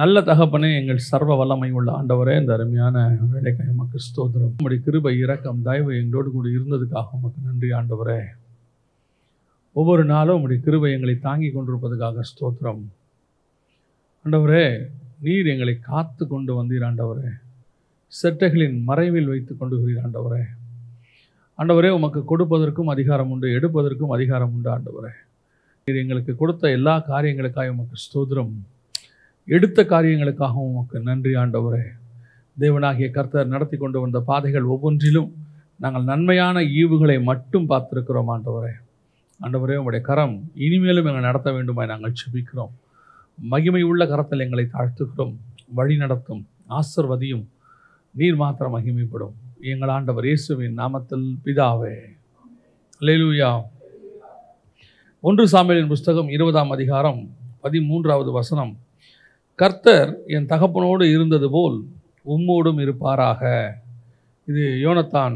நல்ல தகப்பனே எங்கள் சர்வ வல்லமை உள்ள ஆண்டவரே இந்த அருமையான வேலைக்காய் மக்கள் ஸ்தோத்திரம் நம்முடைய கிருபை இறக்கம் தயவு எங்களோடு கூட இருந்ததுக்காக உமக்கு நன்றி ஆண்டவரே ஒவ்வொரு நாளும் உங்களுடைய கிருபை எங்களை தாங்கி கொண்டிருப்பதுக்காக ஸ்தோத்திரம் ஆண்டவரே நீர் எங்களை காத்து கொண்டு வந்தீர் ஆண்டவரே செட்டைகளின் மறைவில் வைத்து கொண்டு ஆண்டவரே ஆண்டவரே உமக்கு கொடுப்பதற்கும் அதிகாரம் உண்டு எடுப்பதற்கும் அதிகாரம் உண்டு ஆண்டவரே நீர் எங்களுக்கு கொடுத்த எல்லா காரியங்களுக்காக உமக்கு ஸ்தோத்திரம் எடுத்த காரியங்களுக்காகவும் உமக்கு நன்றி ஆண்டவரே தேவனாகிய கர்த்தர் நடத்தி கொண்டு வந்த பாதைகள் ஒவ்வொன்றிலும் நாங்கள் நன்மையான ஈவுகளை மட்டும் பார்த்துருக்கிறோம் ஆண்டவரே ஆண்டவரே உங்களுடைய கரம் இனிமேலும் எங்களை நடத்த வேண்டுமாய் நாங்கள் சுபிக்கிறோம் மகிமை உள்ள கரத்தில் எங்களை தாழ்த்துகிறோம் வழி நடத்தும் ஆசிர்வதியும் நீர் மாத்திரம் மகிமைப்படும் எங்கள் ஆண்டவர் இயேசுவின் நாமத்தில் பிதாவே லேலூயா ஒன்று சாமியலின் புஸ்தகம் இருபதாம் அதிகாரம் பதிமூன்றாவது வசனம் கர்த்தர் என் தகப்பனோடு இருந்தது போல் உம்மோடும் இருப்பாராக இது யோனத்தான்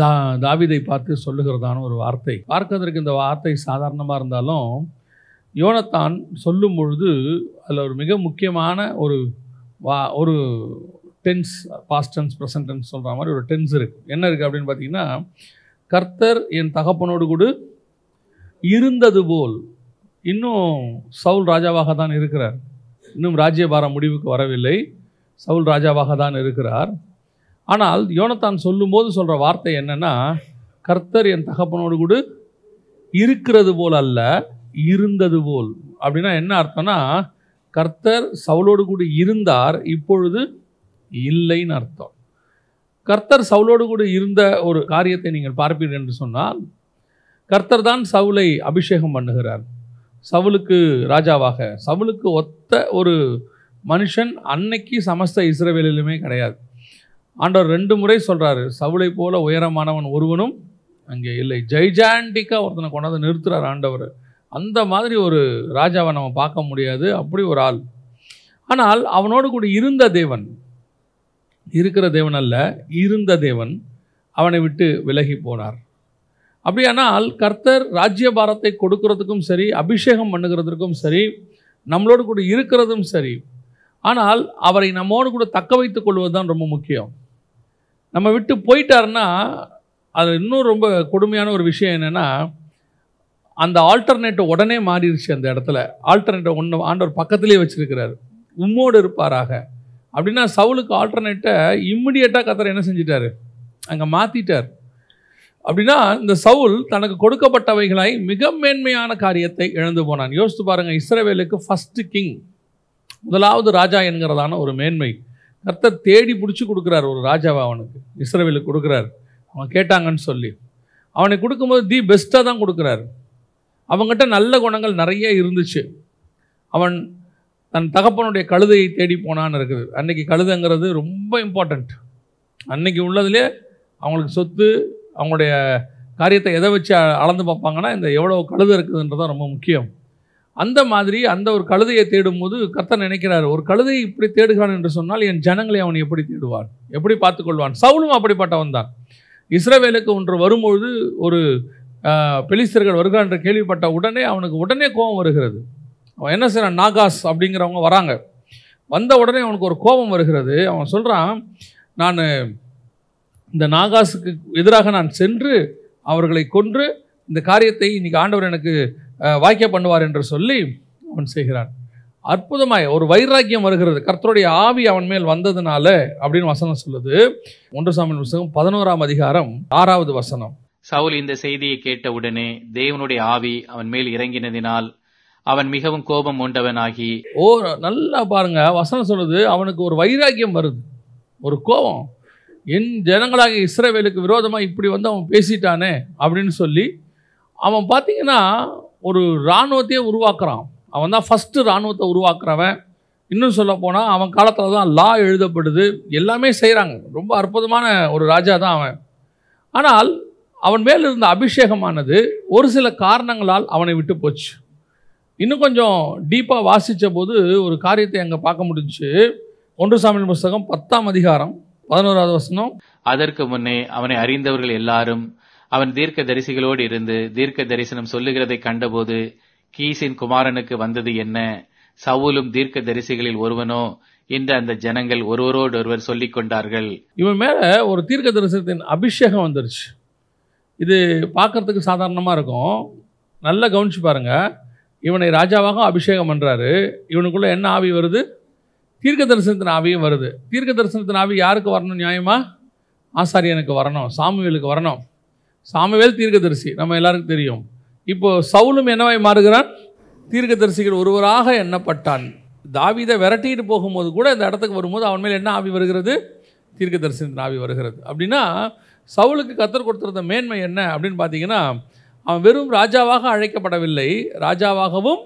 தா தாவிதை பார்த்து சொல்லுகிறதான ஒரு வார்த்தை பார்க்கறதற்கு இந்த வார்த்தை சாதாரணமாக இருந்தாலும் யோனத்தான் சொல்லும் பொழுது அதில் ஒரு மிக முக்கியமான ஒரு வா ஒரு tense past tense present tense சொல்கிற மாதிரி ஒரு டென்ஸ் இருக்குது என்ன இருக்குது அப்படின்னு பார்த்தீங்கன்னா கர்த்தர் என் தகப்பனோடு கூட இருந்தது போல் இன்னும் சவுல் ராஜாவாக தான் இருக்கிறார் இன்னும் ராஜ்யபாரம் முடிவுக்கு வரவில்லை சவுல் ராஜாவாக தான் இருக்கிறார் ஆனால் யோனத்தான் சொல்லும்போது சொல்கிற வார்த்தை என்னென்னா கர்த்தர் என் தகப்பனோடு கூட இருக்கிறது போல் அல்ல இருந்தது போல் அப்படின்னா என்ன அர்த்தம்னா கர்த்தர் சவுலோடு கூட இருந்தார் இப்பொழுது இல்லைன்னு அர்த்தம் கர்த்தர் சவுலோடு கூட இருந்த ஒரு காரியத்தை நீங்கள் பார்ப்பீர்கள் என்று சொன்னால் கர்த்தர் தான் சவுலை அபிஷேகம் பண்ணுகிறார் சவுலுக்கு ராஜாவாக சவுலுக்கு ஒத்த ஒரு மனுஷன் அன்னைக்கு சமஸ்த இஸ்ரவேலிலுமே கிடையாது ஆண்டவர் ரெண்டு முறை சொல்கிறாரு சவுளை போல உயரமானவன் ஒருவனும் அங்கே இல்லை ஜெய்ஜாண்டிக்காக ஒருத்தனை கொண்டாந்து நிறுத்துறார் ஆண்டவர் அந்த மாதிரி ஒரு ராஜாவை நம்ம பார்க்க முடியாது அப்படி ஒரு ஆள் ஆனால் அவனோடு கூட இருந்த தேவன் இருக்கிற தேவன் அல்ல இருந்த தேவன் அவனை விட்டு விலகி போனார் அப்படியானால் கர்த்தர் ராஜ்ய பாரத்தை கொடுக்கறதுக்கும் சரி அபிஷேகம் பண்ணுகிறதுக்கும் சரி நம்மளோடு கூட இருக்கிறதும் சரி ஆனால் அவரை நம்மோடு கூட தக்க வைத்துக் கொள்வது தான் ரொம்ப முக்கியம் நம்ம விட்டு போயிட்டார்னா அது இன்னும் ரொம்ப கொடுமையான ஒரு விஷயம் என்னென்னா அந்த ஆல்டர்னேட்டை உடனே மாறிடுச்சு அந்த இடத்துல ஆல்டர்னேட்டை ஒன்று ஆண்டவர் பக்கத்துலேயே வச்சுருக்கிறார் உம்மோடு இருப்பாராக அப்படின்னா சவுலுக்கு ஆல்டர்னேட்டை இம்மிடியேட்டாக கத்தரை என்ன செஞ்சிட்டார் அங்கே மாற்றிட்டார் அப்படின்னா இந்த சவுல் தனக்கு கொடுக்கப்பட்டவைகளாய் மிக மேன்மையான காரியத்தை இழந்து போனான் யோசித்து பாருங்கள் இஸ்ரேவேலுக்கு ஃபஸ்ட்டு கிங் முதலாவது ராஜா என்கிறதான ஒரு மேன்மை கர்த்தர் தேடி பிடிச்சி கொடுக்குறாரு ஒரு ராஜாவை அவனுக்கு இஸ்ரேவேலுக்கு கொடுக்குறாரு அவன் கேட்டாங்கன்னு சொல்லி அவனை கொடுக்கும்போது தி பெஸ்ட்டாக தான் கொடுக்குறாரு அவங்ககிட்ட நல்ல குணங்கள் நிறைய இருந்துச்சு அவன் தன் தகப்பனுடைய கழுதையை தேடி போனான்னு இருக்குது அன்றைக்கி கழுதைங்கிறது ரொம்ப இம்பார்ட்டண்ட் அன்னைக்கு உள்ளதுலே அவங்களுக்கு சொத்து அவங்களுடைய காரியத்தை எதை வச்சு அளந்து பார்ப்பாங்கன்னா இந்த எவ்வளோ கழுது இருக்குதுன்றதான் ரொம்ப முக்கியம் அந்த மாதிரி அந்த ஒரு கழுதையை தேடும் போது கர்த்தர் நினைக்கிறார் ஒரு கழுதையை இப்படி தேடுகிறான் என்று சொன்னால் என் ஜனங்களை அவன் எப்படி தேடுவான் எப்படி பார்த்துக்கொள்வான் சவுலும் அப்படிப்பட்டவன் தான் இஸ்ரவேலுக்கு ஒன்று வரும்பொழுது ஒரு பெலிஸ்தர்கள் வருகிறான் என்று கேள்விப்பட்ட உடனே அவனுக்கு உடனே கோபம் வருகிறது அவன் என்ன செய்யறான் நாகாஸ் அப்படிங்கிறவங்க வராங்க வந்த உடனே அவனுக்கு ஒரு கோபம் வருகிறது அவன் சொல்கிறான் நான் இந்த நாகாஸுக்கு எதிராக நான் சென்று அவர்களை கொன்று இந்த காரியத்தை இன்னைக்கு ஆண்டவர் எனக்கு வாய்க்க பண்ணுவார் என்று சொல்லி அவன் செய்கிறான் அற்புதமாய் ஒரு வைராக்கியம் வருகிறது கர்த்தருடைய ஆவி அவன் மேல் வந்ததுனால அப்படின்னு வசனம் சொல்லுது ஒன்று சாமி புஸ்தகம் பதினோராம் அதிகாரம் ஆறாவது வசனம் சவுல் இந்த செய்தியை கேட்டவுடனே தேவனுடைய ஆவி அவன் மேல் இறங்கினதினால் அவன் மிகவும் கோபம் உண்டவனாகி ஓ நல்லா பாருங்க வசனம் சொல்லுது அவனுக்கு ஒரு வைராக்கியம் வருது ஒரு கோபம் என் ஜனங்களாக இஸ்ரேவேலுக்கு விரோதமாக இப்படி வந்து அவன் பேசிட்டானே அப்படின்னு சொல்லி அவன் பார்த்தீங்கன்னா ஒரு இராணுவத்தையே உருவாக்குறான் அவன் தான் ஃபஸ்ட்டு இராணுவத்தை உருவாக்குறவன் இன்னும் சொல்ல போனால் அவன் காலத்தில் தான் லா எழுதப்படுது எல்லாமே செய்கிறாங்க ரொம்ப அற்புதமான ஒரு ராஜா தான் அவன் ஆனால் அவன் மேல் இருந்த அபிஷேகமானது ஒரு சில காரணங்களால் அவனை விட்டு போச்சு இன்னும் கொஞ்சம் டீப்பாக வாசித்த போது ஒரு காரியத்தை அங்கே பார்க்க முடிஞ்சு ஒன்று சாமியின் புஸ்தகம் பத்தாம் அதிகாரம் பதினோராவது வசனம் அதற்கு முன்னே அவனை அறிந்தவர்கள் எல்லாரும் அவன் தீர்க்க தரிசிகளோடு இருந்து தீர்க்க தரிசனம் சொல்லுகிறதை கண்டபோது கீசின் குமாரனுக்கு வந்தது என்ன சவுலும் தீர்க்க தரிசிகளில் ஒருவனோ என்று அந்த ஜனங்கள் ஒருவரோடு ஒருவர் சொல்லிக் கொண்டார்கள் இவன் மேல ஒரு தீர்க்க தரிசனத்தின் அபிஷேகம் வந்துருச்சு இது பார்க்கறதுக்கு சாதாரணமாக இருக்கும் நல்லா கவனிச்சு பாருங்க இவனை ராஜாவாக அபிஷேகம் பண்ணுறாரு இவனுக்குள்ள என்ன ஆவி வருது தீர்க்க தரிசனத்தின் ஆவியும் வருது தீர்க்க தரிசனத்தின் ஆவி யாருக்கு வரணும் நியாயமாக ஆசாரியனுக்கு வரணும் சாமுவேலுக்கு வரணும் சாமுவேல் தீர்க்கதரிசி நம்ம எல்லாருக்கும் தெரியும் இப்போது சவுலும் என்னவாய் மாறுகிறான் தீர்க்கதரிசிகள் ஒருவராக எண்ணப்பட்டான் தாவிதை விரட்டிட்டு போகும்போது கூட இந்த இடத்துக்கு வரும்போது அவன் மேல் என்ன ஆவி வருகிறது தரிசனத்தின் ஆவி வருகிறது அப்படின்னா சவுலுக்கு கத்தர் கொடுத்துருந்த மேன்மை என்ன அப்படின்னு பார்த்தீங்கன்னா அவன் வெறும் ராஜாவாக அழைக்கப்படவில்லை ராஜாவாகவும்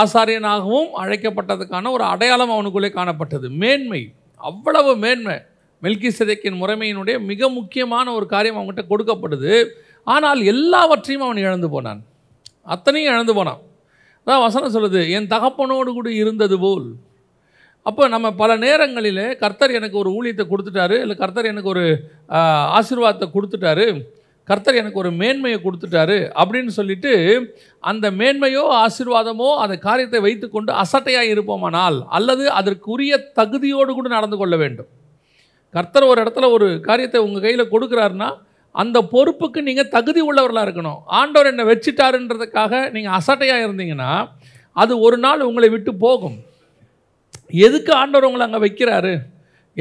ஆசாரியனாகவும் அழைக்கப்பட்டதுக்கான ஒரு அடையாளம் அவனுக்குள்ளே காணப்பட்டது மேன்மை அவ்வளவு மேன்மை மெல்கி சிதைக்கின் முறைமையினுடைய மிக முக்கியமான ஒரு காரியம் அவங்ககிட்ட கொடுக்கப்படுது ஆனால் எல்லாவற்றையும் அவன் இழந்து போனான் அத்தனையும் இழந்து போனான் அதான் வசனம் சொல்லுது என் தகப்பனோடு கூட இருந்தது போல் அப்போ நம்ம பல நேரங்களில் கர்த்தர் எனக்கு ஒரு ஊழியத்தை கொடுத்துட்டாரு இல்லை கர்த்தர் எனக்கு ஒரு ஆசீர்வாதத்தை கொடுத்துட்டாரு கர்த்தர் எனக்கு ஒரு மேன்மையை கொடுத்துட்டாரு அப்படின்னு சொல்லிட்டு அந்த மேன்மையோ ஆசீர்வாதமோ அந்த காரியத்தை வைத்துக்கொண்டு அசட்டையாக இருப்போமானால் அல்லது அதற்குரிய தகுதியோடு கூட நடந்து கொள்ள வேண்டும் கர்த்தர் ஒரு இடத்துல ஒரு காரியத்தை உங்கள் கையில் கொடுக்குறாருன்னா அந்த பொறுப்புக்கு நீங்கள் தகுதி உள்ளவர்களாக இருக்கணும் ஆண்டவர் என்னை வச்சிட்டாருன்றதுக்காக நீங்கள் அசட்டையாக இருந்தீங்கன்னா அது ஒரு நாள் உங்களை விட்டு போகும் எதுக்கு ஆண்டவர் உங்களை அங்கே வைக்கிறாரு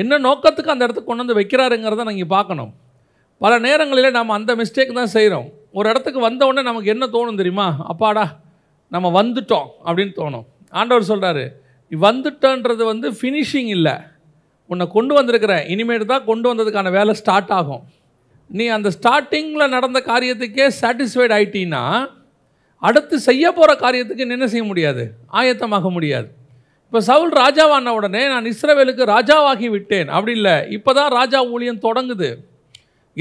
என்ன நோக்கத்துக்கு அந்த இடத்துக்கு கொண்டு வந்து வைக்கிறாருங்கிறத நீங்கள் பார்க்கணும் பல நேரங்களில் நம்ம அந்த மிஸ்டேக் தான் செய்கிறோம் ஒரு இடத்துக்கு வந்தவுடனே நமக்கு என்ன தோணும் தெரியுமா அப்பாடா நம்ம வந்துட்டோம் அப்படின்னு தோணும் ஆண்டவர் சொல்கிறாரு வந்துட்டோன்றது வந்து ஃபினிஷிங் இல்லை உன்னை கொண்டு வந்திருக்கிறேன் இனிமேட்டு தான் கொண்டு வந்ததுக்கான வேலை ஸ்டார்ட் ஆகும் நீ அந்த ஸ்டார்டிங்கில் நடந்த காரியத்துக்கே சாட்டிஸ்ஃபைடு ஆயிட்டீன்னா அடுத்து செய்ய போகிற காரியத்துக்கு என்ன செய்ய முடியாது ஆயத்தமாக முடியாது இப்போ சவுல் ராஜாவான உடனே நான் இஸ்ரேவேலுக்கு ராஜாவாகி விட்டேன் அப்படி இல்லை இப்போ தான் ராஜா ஊழியம் தொடங்குது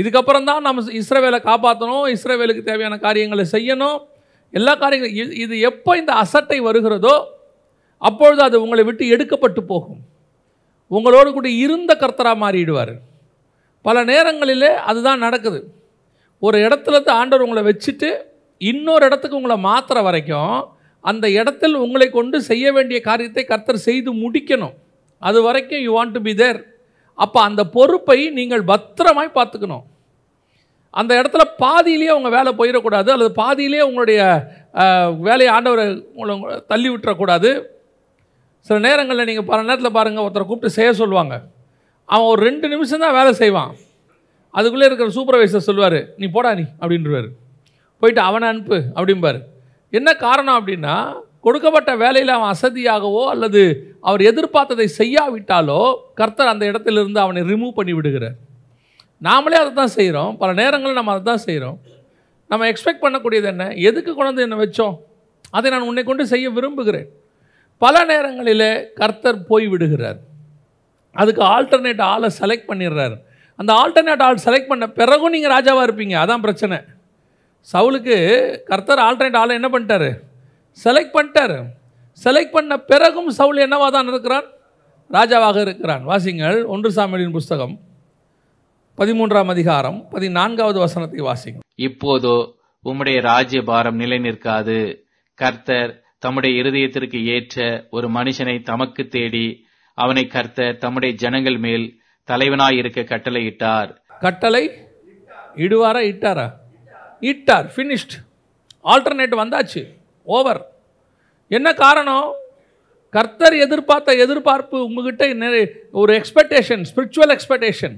இதுக்கப்புறம் தான் நம்ம இஸ்ரேவேலை காப்பாற்றணும் இஸ்ரேவேலுக்கு தேவையான காரியங்களை செய்யணும் எல்லா காரியங்களும் இது எப்போ இந்த அசட்டை வருகிறதோ அப்பொழுது அது உங்களை விட்டு எடுக்கப்பட்டு போகும் உங்களோடு கூட இருந்த கர்த்தராக மாறிடுவார் பல நேரங்களில் அதுதான் நடக்குது ஒரு இடத்துல தான் ஆண்டவர் உங்களை வச்சுட்டு இன்னொரு இடத்துக்கு உங்களை மாற்றுற வரைக்கும் அந்த இடத்தில் உங்களை கொண்டு செய்ய வேண்டிய காரியத்தை கர்த்தர் செய்து முடிக்கணும் அது வரைக்கும் you want to be there அப்போ அந்த பொறுப்பை நீங்கள் பத்திரமாய் பார்த்துக்கணும் அந்த இடத்துல பாதியிலேயே அவங்க வேலை போயிடக்கூடாது அல்லது பாதியிலே உங்களுடைய வேலையை ஆண்டவரை உங்களை தள்ளி விட்டுறக்கூடாது சில நேரங்களில் நீங்கள் பல நேரத்தில் பாருங்கள் ஒருத்தரை கூப்பிட்டு செய்ய சொல்லுவாங்க அவன் ஒரு ரெண்டு நிமிஷம் தான் வேலை செய்வான் அதுக்குள்ளே இருக்கிற சூப்பர்வைசர் சொல்லுவார் நீ போடா நீ அப்படின்றவார் போயிட்டு அவனை அனுப்பு அப்படிம்பார் என்ன காரணம் அப்படின்னா கொடுக்கப்பட்ட வேலையில் அவன் அசதியாகவோ அல்லது அவர் எதிர்பார்த்ததை செய்யாவிட்டாலோ கர்த்தர் அந்த இடத்திலிருந்து அவனை ரிமூவ் பண்ணி விடுகிறார் நாமளே அதை தான் செய்கிறோம் பல நேரங்களில் நம்ம அதை தான் செய்கிறோம் நம்ம எக்ஸ்பெக்ட் பண்ணக்கூடியது என்ன எதுக்கு கொண்டு என்னை வச்சோம் அதை நான் உன்னை கொண்டு செய்ய விரும்புகிறேன் பல நேரங்களில் கர்த்தர் போய் விடுகிறார் அதுக்கு ஆல்டர்னேட் ஆளை செலக்ட் பண்ணிடுறாரு அந்த ஆல்டர்னேட் ஆள் செலக்ட் பண்ண பிறகும் நீங்கள் ராஜாவாக இருப்பீங்க அதான் பிரச்சனை சவுலுக்கு கர்த்தர் ஆல்டர்னேட் ஆளை என்ன பண்ணிட்டாரு செலக்ட் பண்ணிட்டார் செலக்ட் பண்ண பிறகும் சவுல் என்னவாக தான் இருக்கிறான் ராஜாவாக இருக்கிறான் வாசிங்கள் ஒன்று சாமியின் புஸ்தகம் பதிமூன்றாம் அதிகாரம் பதினான்காவது வசனத்தை வாசிங்க இப்போதோ உம்முடைய ராஜ்ய பாரம் நிலை நிற்காது கர்த்தர் தம்முடைய இருதயத்திற்கு ஏற்ற ஒரு மனுஷனை தமக்கு தேடி அவனை கர்த்தர் தம்முடைய ஜனங்கள் மேல் தலைவனாயிருக்க கட்டளை இட்டார் கட்டளை இடுவாரா இட்டாரா இட்டார் ஃபினிஷ்ட் ஆல்டர்னேட் வந்தாச்சு ஓவர் என்ன காரணம் கர்த்தர் எதிர்பார்த்த எதிர்பார்ப்பு உங்ககிட்ட ஒரு எக்ஸ்பெக்டேஷன் ஸ்பிரிச்சுவல் எக்ஸ்பெக்டேஷன்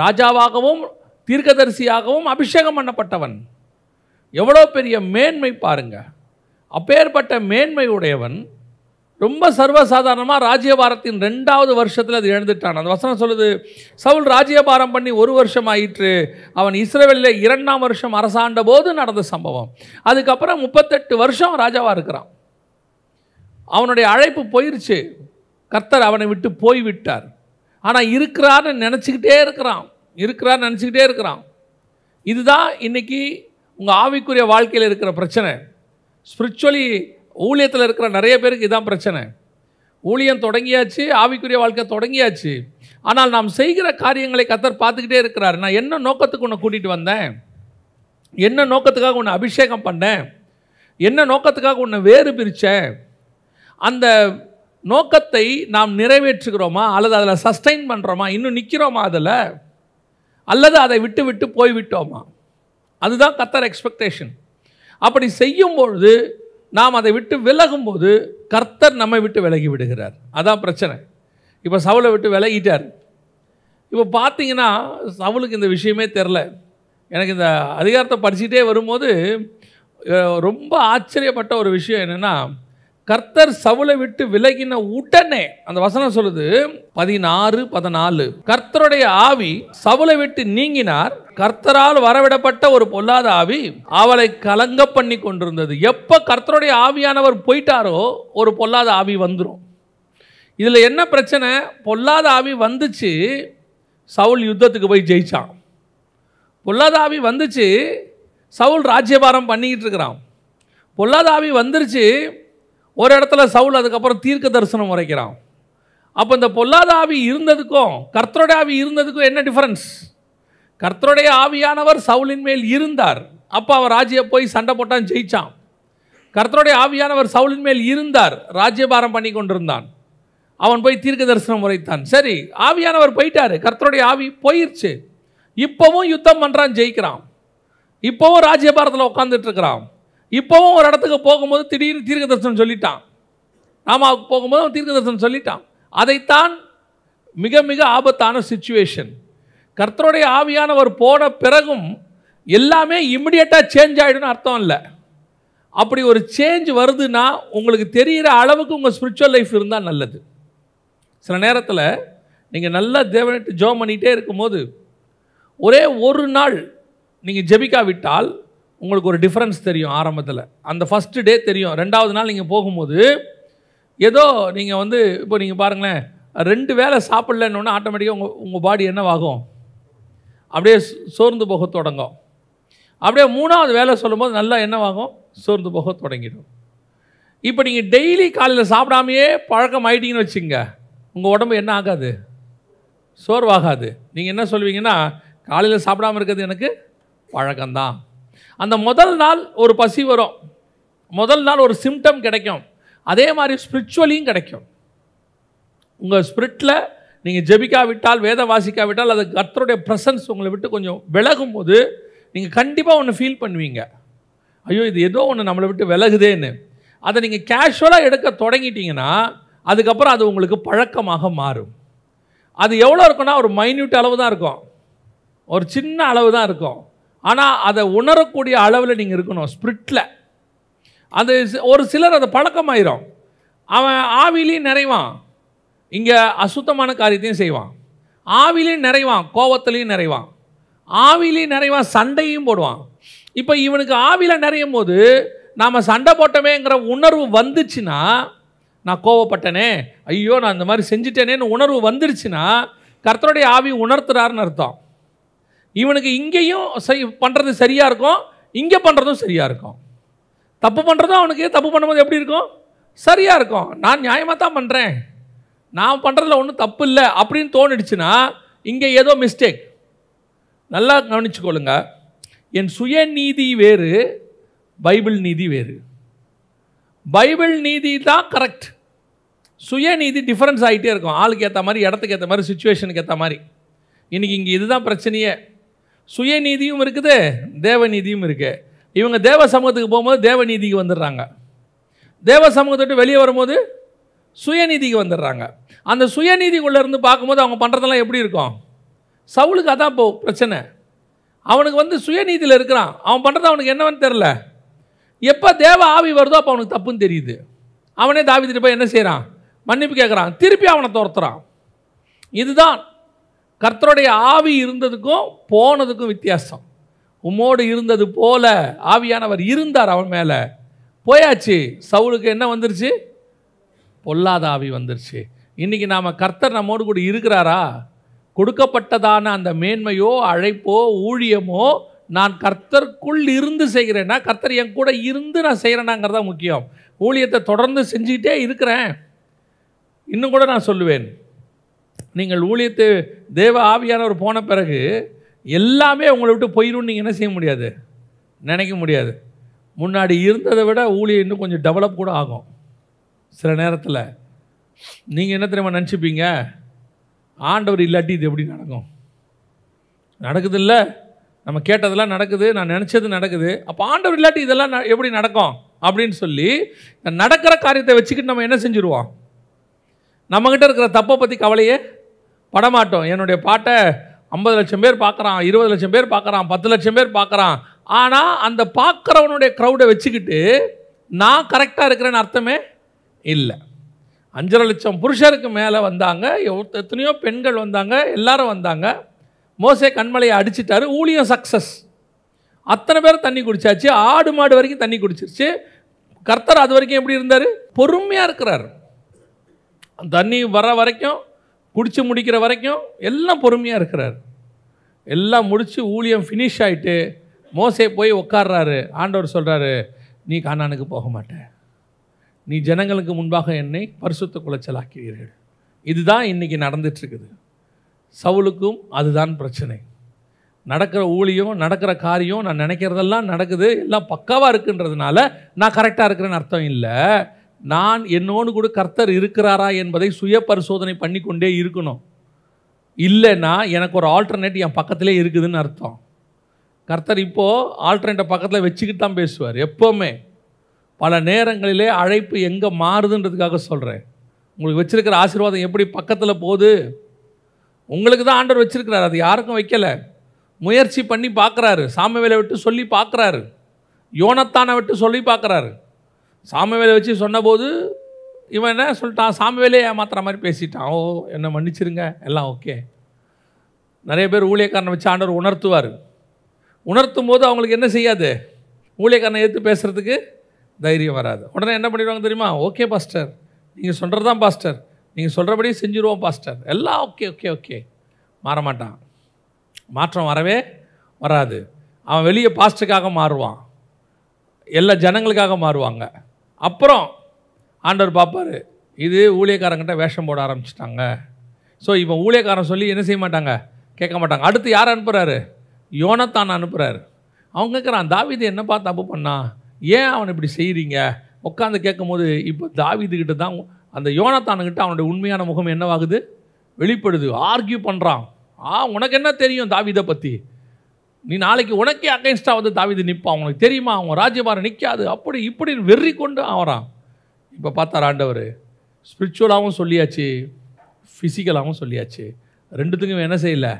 ராஜாவாகவும் தீர்க்கதரிசியாகவும் அபிஷேகம் பண்ணப்பட்டவன் எவ்வளோ பெரிய மேன்மை பாருங்கள் அப்பேற்பட்ட மேன்மை உடையவன் ரொம்ப சர்வசாதாரணமாக ராஜ்யபாரத்தின் ரெண்டாவது வருஷத்தில் அது எழுந்துட்டான் அந்த வசனம் சொல்லுது சவுல் ராஜ்யபாரம் பண்ணி ஒரு வருஷம் ஆயிற்று அவன் இஸ்ரேலில் இரண்டாம் வருஷம் அரசாண்ட போது நடந்த சம்பவம் அதுக்கப்புறம் முப்பத்தெட்டு வருஷம் ராஜாவாக இருக்கிறான் அவனுடைய அழைப்பு போயிருச்சு கர்த்தர் அவனை விட்டு போய்விட்டார் ஆனால் இருக்கிறான்னு நினச்சிக்கிட்டே இருக்கிறான் இருக்கிறார் நினச்சிக்கிட்டே இருக்கிறான் இதுதான் இன்றைக்கி உங்கள் ஆவிக்குரிய வாழ்க்கையில் இருக்கிற பிரச்சனை ஸ்பிரிச்சுவலி ஊழியத்தில் இருக்கிற நிறைய பேருக்கு இதான் பிரச்சனை ஊழியம் தொடங்கியாச்சு ஆவிக்குரிய வாழ்க்கை தொடங்கியாச்சு ஆனால் நாம் செய்கிற காரியங்களை கத்தர் பார்த்துக்கிட்டே இருக்கிறார் நான் என்ன நோக்கத்துக்கு உன்னை கூட்டிகிட்டு வந்தேன் என்ன நோக்கத்துக்காக உன்னை அபிஷேகம் பண்ணேன் என்ன நோக்கத்துக்காக உன்னை வேறு பிரித்தேன் அந்த நோக்கத்தை நாம் நிறைவேற்றுகிறோமா அல்லது அதில் சஸ்டைன் பண்ணுறோமா இன்னும் நிற்கிறோமா அதில் அல்லது அதை விட்டு விட்டு போய்விட்டோமா அதுதான் கத்தர் எக்ஸ்பெக்டேஷன் அப்படி செய்யும்பொழுது நாம் அதை விட்டு விலகும் போது கர்த்தர் நம்மை விட்டு விலகி விடுகிறார் அதான் பிரச்சனை இப்போ சவுளை விட்டு விலகிட்டார் இப்போ பார்த்தீங்கன்னா சவுளுக்கு இந்த விஷயமே தெரில எனக்கு இந்த அதிகாரத்தை படிச்சுட்டே வரும்போது ரொம்ப ஆச்சரியப்பட்ட ஒரு விஷயம் என்னென்னா கர்த்தர் சவுளை விட்டு விலகின உடனே அந்த வசனம் சொல்லுது பதினாறு பதினாலு கர்த்தருடைய ஆவி சவுளை விட்டு நீங்கினார் கர்த்தரால் வரவிடப்பட்ட ஒரு பொல்லாத ஆவி அவளை கலங்க பண்ணி கொண்டிருந்தது எப்போ கர்த்தருடைய ஆவியானவர் போயிட்டாரோ ஒரு பொல்லாத ஆவி வந்துடும் இதில் என்ன பிரச்சனை பொல்லாத ஆவி வந்துச்சு சவுல் யுத்தத்துக்கு போய் ஜெயிச்சான் பொல்லாத ஆவி வந்துச்சு சவுல் ராஜ்யபாரம் பண்ணிக்கிட்டு இருக்கிறான் பொல்லாத ஆவி வந்துருச்சு ஒரு இடத்துல சவுல் அதுக்கப்புறம் தீர்க்க தரிசனம் உரைக்கிறான் அப்போ இந்த பொல்லாத ஆவி இருந்ததுக்கும் கர்த்தருடைய ஆவி இருந்ததுக்கும் என்ன டிஃப்ரென்ஸ் கர்த்தருடைய ஆவியானவர் சவுலின் மேல் இருந்தார் அப்போ அவர் ராஜ்ய போய் சண்டை போட்டான் ஜெயித்தான் கர்த்தருடைய ஆவியானவர் சவுலின் மேல் இருந்தார் ராஜ்யபாரம் பண்ணி கொண்டிருந்தான் அவன் போய் தீர்க்க தரிசனம் உரைத்தான் சரி ஆவியானவர் போயிட்டார் கர்த்தருடைய ஆவி போயிடுச்சு இப்போவும் யுத்தம் பண்ணுறான் ஜெயிக்கிறான் இப்போவும் ராஜ்யபாரத்தில் உட்காந்துட்டு இருக்கிறான் இப்போவும் ஒரு இடத்துக்கு போகும்போது திடீர்னு தீர்க்க தரிசனம் சொல்லிட்டான் ராமாவுக்கு போகும்போது அவன் தீர்க்க தரிசனம் சொல்லிட்டான் அதைத்தான் மிக மிக ஆபத்தான சுச்சுவேஷன் கர்த்தருடைய ஆவியானவர் போன பிறகும் எல்லாமே இம்மிடியட்டாக சேஞ்ச் ஆகிடும்னு அர்த்தம் இல்லை அப்படி ஒரு சேஞ்ச் வருதுன்னா உங்களுக்கு தெரிகிற அளவுக்கு உங்கள் ஸ்பிரிச்சுவல் லைஃப் இருந்தால் நல்லது சில நேரத்தில் நீங்கள் நல்லா தேவனிட்டு ஜோம் பண்ணிகிட்டே இருக்கும்போது ஒரே ஒரு நாள் நீங்கள் ஜெபிக்காவிட்டால் உங்களுக்கு ஒரு டிஃப்ரென்ஸ் தெரியும் ஆரம்பத்தில் அந்த ஃபஸ்ட்டு டே தெரியும் ரெண்டாவது நாள் நீங்கள் போகும்போது ஏதோ நீங்கள் வந்து இப்போ நீங்கள் பாருங்களேன் ரெண்டு வேலை சாப்பிட்லன்னு ஆட்டோமேட்டிக்காக உங்கள் உங்கள் பாடி என்னவாகும் அப்படியே சோர்ந்து போக தொடங்கும் அப்படியே மூணாவது வேலை சொல்லும்போது நல்லா என்னவாகும் சோர்ந்து போக தொடங்கிடும் இப்போ நீங்கள் டெய்லி காலையில் சாப்பிடாமையே பழக்கம் ஆகிட்டீங்கன்னு வச்சுங்க உங்கள் உடம்பு என்ன ஆகாது சோர்வாகாது நீங்கள் என்ன சொல்வீங்கன்னா காலையில் சாப்பிடாமல் இருக்கிறது எனக்கு பழக்கம்தான் அந்த முதல் நாள் ஒரு பசி வரும் முதல் நாள் ஒரு சிம்டம் கிடைக்கும் அதே மாதிரி ஸ்பிரிச்சுவலியும் கிடைக்கும் உங்கள் ஸ்பிரிட்டில் நீங்கள் ஜெபிக்காவிட்டால் வேத வாசிக்காவிட்டால் அது கர்த்தருடைய ப்ரெசன்ஸ் உங்களை விட்டு கொஞ்சம் விலகும் போது நீங்கள் கண்டிப்பாக ஒன்று ஃபீல் பண்ணுவீங்க ஐயோ இது ஏதோ ஒன்று நம்மளை விட்டு விலகுதேன்னு அதை நீங்கள் கேஷுவலாக எடுக்க தொடங்கிட்டீங்கன்னா அதுக்கப்புறம் அது உங்களுக்கு பழக்கமாக மாறும் அது எவ்வளோ இருக்குன்னா ஒரு மைன்யூட் அளவு தான் இருக்கும் ஒரு சின்ன அளவு தான் இருக்கும் ஆனால் அதை உணரக்கூடிய அளவில் நீங்கள் இருக்கணும் ஸ்பிரிட்டில் அது ஒரு சிலர் அதை பழக்கமாயிரும் அவன் ஆவிலையும் நிறைவான் இங்கே அசுத்தமான காரியத்தையும் செய்வான் ஆவிலையும் நிறைவான் கோவத்துலேயும் நிறைவான் ஆவிலையும் நிறைவான் சண்டையும் போடுவான் இப்போ இவனுக்கு ஆவியில் நிறையும் போது நாம் சண்டை போட்டமேங்கிற உணர்வு வந்துச்சுன்னா நான் கோவப்பட்டனே ஐயோ நான் இந்த மாதிரி செஞ்சிட்டேனேன்னு உணர்வு வந்துருச்சுன்னா கர்த்தருடைய ஆவி உணர்த்துறாருன்னு அர்த்தம் இவனுக்கு இங்கேயும் பண்ணுறது சரியாக இருக்கும் இங்கே பண்ணுறதும் சரியாக இருக்கும் தப்பு பண்ணுறதும் அவனுக்கு தப்பு பண்ணும்போது எப்படி இருக்கும் சரியாக இருக்கும் நான் நியாயமாக தான் பண்ணுறேன் நான் பண்ணுறதுல ஒன்றும் தப்பு இல்லை அப்படின்னு தோணிடுச்சுன்னா இங்கே ஏதோ மிஸ்டேக் நல்லா கவனிச்சுக்கொள்ளுங்க என் சுயநீதி வேறு பைபிள் நீதி வேறு பைபிள் நீதி தான் கரெக்ட் சுயநீதி டிஃப்ரென்ஸ் ஆகிட்டே இருக்கும் ஆளுக்கு ஏற்ற மாதிரி இடத்துக்கு ஏற்ற மாதிரி சுச்சுவேஷனுக்கு ஏற்ற மாதிரி இன்றைக்கி இங்கே இதுதான் பிரச்சனையே சுயநீதியும் இருக்குது தேவநீதியும் இருக்குது இவங்க தேவ சமூகத்துக்கு போகும்போது தேவநீதிக்கு வந்துடுறாங்க தேவ சமூகத்தை வெளியே வரும்போது சுயநீதிக்கு வந்துடுறாங்க அந்த சுயநீதிக்குள்ளே இருந்து பார்க்கும்போது அவங்க பண்ணுறதெல்லாம் எப்படி இருக்கும் சவுளுக்கு அதான் இப்போ பிரச்சனை அவனுக்கு வந்து சுயநீதியில் இருக்கிறான் அவன் பண்ணுறது அவனுக்கு என்னவென்னு தெரில எப்போ தேவ ஆவி வருதோ அப்போ அவனுக்கு தப்புன்னு தெரியுது அவனே தாவித்திட்டு போய் என்ன செய்கிறான் மன்னிப்பு கேட்குறான் திருப்பி அவனை துரத்துறான் இதுதான் கர்த்தருடைய ஆவி இருந்ததுக்கும் போனதுக்கும் வித்தியாசம் உம்மோடு இருந்தது போல ஆவியானவர் இருந்தார் அவன் மேலே போயாச்சு சவுலுக்கு என்ன வந்துருச்சு பொல்லாத ஆவி வந்துருச்சு இன்றைக்கி நாம் கர்த்தர் நம்மோடு கூட இருக்கிறாரா கொடுக்கப்பட்டதான அந்த மேன்மையோ அழைப்போ ஊழியமோ நான் கர்த்தர்க்குள் இருந்து செய்கிறேன்னா கர்த்தர் என் கூட இருந்து நான் செய்கிறேனாங்கிறதா முக்கியம் ஊழியத்தை தொடர்ந்து செஞ்சுக்கிட்டே இருக்கிறேன் இன்னும் கூட நான் சொல்லுவேன் நீங்கள் ஊழியத்தை தேவ ஆவியானவர் போன பிறகு எல்லாமே உங்களை விட்டு போயிடும் நீங்கள் என்ன செய்ய முடியாது நினைக்க முடியாது முன்னாடி இருந்ததை விட ஊழியம் இன்னும் கொஞ்சம் டெவலப் கூட ஆகும் சில நேரத்தில் நீங்கள் என்ன தெரியுமா நினச்சிப்பீங்க ஆண்டவர் இல்லாட்டி இது எப்படி நடக்கும் நடக்குது இல்லை நம்ம கேட்டதெல்லாம் நடக்குது நான் நினச்சது நடக்குது அப்போ ஆண்டவர் இல்லாட்டி இதெல்லாம் எப்படி நடக்கும் அப்படின்னு சொல்லி நடக்கிற காரியத்தை வச்சுக்கிட்டு நம்ம என்ன செஞ்சுருவோம் நம்மக்கிட்ட இருக்கிற தப்பை பற்றி கவலையே படமாட்டோம் என்னுடைய பாட்டை ஐம்பது லட்சம் பேர் பார்க்குறான் இருபது லட்சம் பேர் பார்க்குறான் பத்து லட்சம் பேர் பார்க்குறான் ஆனால் அந்த பார்க்குறவனுடைய க்ரௌடை வச்சுக்கிட்டு நான் கரெக்டாக இருக்கிறேன்னு அர்த்தமே இல்லை அஞ்சரை லட்சம் புருஷருக்கு மேலே வந்தாங்க எத்தனையோ பெண்கள் வந்தாங்க எல்லாரும் வந்தாங்க மோசே கண்மலையை அடிச்சிட்டார் ஊழியம் சக்ஸஸ் அத்தனை பேர் தண்ணி குடித்தாச்சு ஆடு மாடு வரைக்கும் தண்ணி குடிச்சிருச்சு கர்த்தர் அது வரைக்கும் எப்படி இருந்தார் பொறுமையாக இருக்கிறார் தண்ணி வர வரைக்கும் குடித்து முடிக்கிற வரைக்கும் எல்லாம் பொறுமையாக இருக்கிறார் எல்லாம் முடித்து ஊழியம் ஃபினிஷ் ஆகிட்டு மோசே போய் உட்காடுறாரு ஆண்டவர் சொல்கிறாரு நீ காணானுக்கு போக மாட்டேன் நீ ஜனங்களுக்கு முன்பாக என்னை பரிசுத்த குலைச்சலாக்கிறீர்கள் இதுதான் இன்றைக்கி நடந்துட்டுருக்குது சவுலுக்கும் அதுதான் பிரச்சனை நடக்கிற ஊழியம் நடக்கிற காரியம் நான் நினைக்கிறதெல்லாம் நடக்குது எல்லாம் பக்காவாக இருக்குன்றதுனால நான் கரெக்டாக இருக்கிறேன்னு அர்த்தம் இல்லை நான் என்னோடு கூட கர்த்தர் இருக்கிறாரா என்பதை சுய பரிசோதனை பண்ணி கொண்டே இருக்கணும் இல்லைன்னா எனக்கு ஒரு ஆல்டர்னேட் என் பக்கத்திலே இருக்குதுன்னு அர்த்தம் கர்த்தர் இப்போது ஆல்டர்னேட்டை பக்கத்தில் வச்சுக்கிட்டு தான் பேசுவார் எப்போவுமே பல நேரங்களிலே அழைப்பு எங்கே மாறுதுன்றதுக்காக சொல்கிறேன் உங்களுக்கு வச்சுருக்கிற ஆசீர்வாதம் எப்படி பக்கத்தில் போகுது உங்களுக்கு தான் ஆண்டவர் வச்சுருக்கிறார் அது யாருக்கும் வைக்கலை முயற்சி பண்ணி பார்க்குறாரு சாமவேலை விட்டு சொல்லி பார்க்குறாரு யோனத்தானை விட்டு சொல்லி பார்க்குறாரு சாமுவேலை வச்சு சொன்னபோது இவன் என்ன சொல்லிட்டான் வேலையை ஏமாத்துற மாதிரி பேசிட்டான் ஓ என்னை மன்னிச்சிருங்க எல்லாம் ஓகே நிறைய பேர் ஊழியக்காரனை வச்சு ஆண்டவர் உணர்த்துவார் உணர்த்தும் போது அவங்களுக்கு என்ன செய்யாது ஊழியக்காரனை எடுத்து பேசுகிறதுக்கு தைரியம் வராது உடனே என்ன பண்ணிடுவாங்க தெரியுமா ஓகே பாஸ்டர் நீங்கள் சொல்கிறது தான் பாஸ்டர் நீங்கள் சொல்கிறபடி செஞ்சுருவோம் பாஸ்டர் எல்லாம் ஓகே ஓகே ஓகே மாற மாட்டான் மாற்றம் வரவே வராது அவன் வெளியே பாஸ்டருக்காக மாறுவான் எல்லா ஜனங்களுக்காக மாறுவாங்க அப்புறம் ஆண்டவர் பார்ப்பார் இது ஊழியக்காரங்கிட்ட வேஷம் போட ஆரம்பிச்சிட்டாங்க ஸோ இவன் ஊழியக்காரன் சொல்லி என்ன செய்ய மாட்டாங்க கேட்க மாட்டாங்க அடுத்து யார் அனுப்புகிறாரு யோனத்தான் அனுப்புகிறாரு அவங்க கேட்குறான் தாவிது என்னப்பா தப்பு பண்ணா ஏன் அவன் இப்படி செய்கிறீங்க உட்காந்து கேட்கும் போது இப்போ தாவிதுக்கிட்ட தான் அந்த யோனத்தானுக்கிட்ட அவனுடைய உண்மையான முகம் என்னவாகுது வெளிப்படுது ஆர்கியூ பண்ணுறான் ஆ உனக்கு என்ன தெரியும் தாவிதை பற்றி நீ நாளைக்கு உனக்கே அகைன்ஸ்டாக வந்து தாவிது நிற்பான் அவனுக்கு தெரியுமா அவன் ராஜ்யபாரம் நிற்காது அப்படி இப்படின்னு வெறி கொண்டு ஆவறான் இப்போ பார்த்தார் ஆண்டவர் ஸ்பிரிச்சுவலாகவும் சொல்லியாச்சு ஃபிசிக்கலாகவும் சொல்லியாச்சு ரெண்டுத்துக்கும் என்ன செய்யலை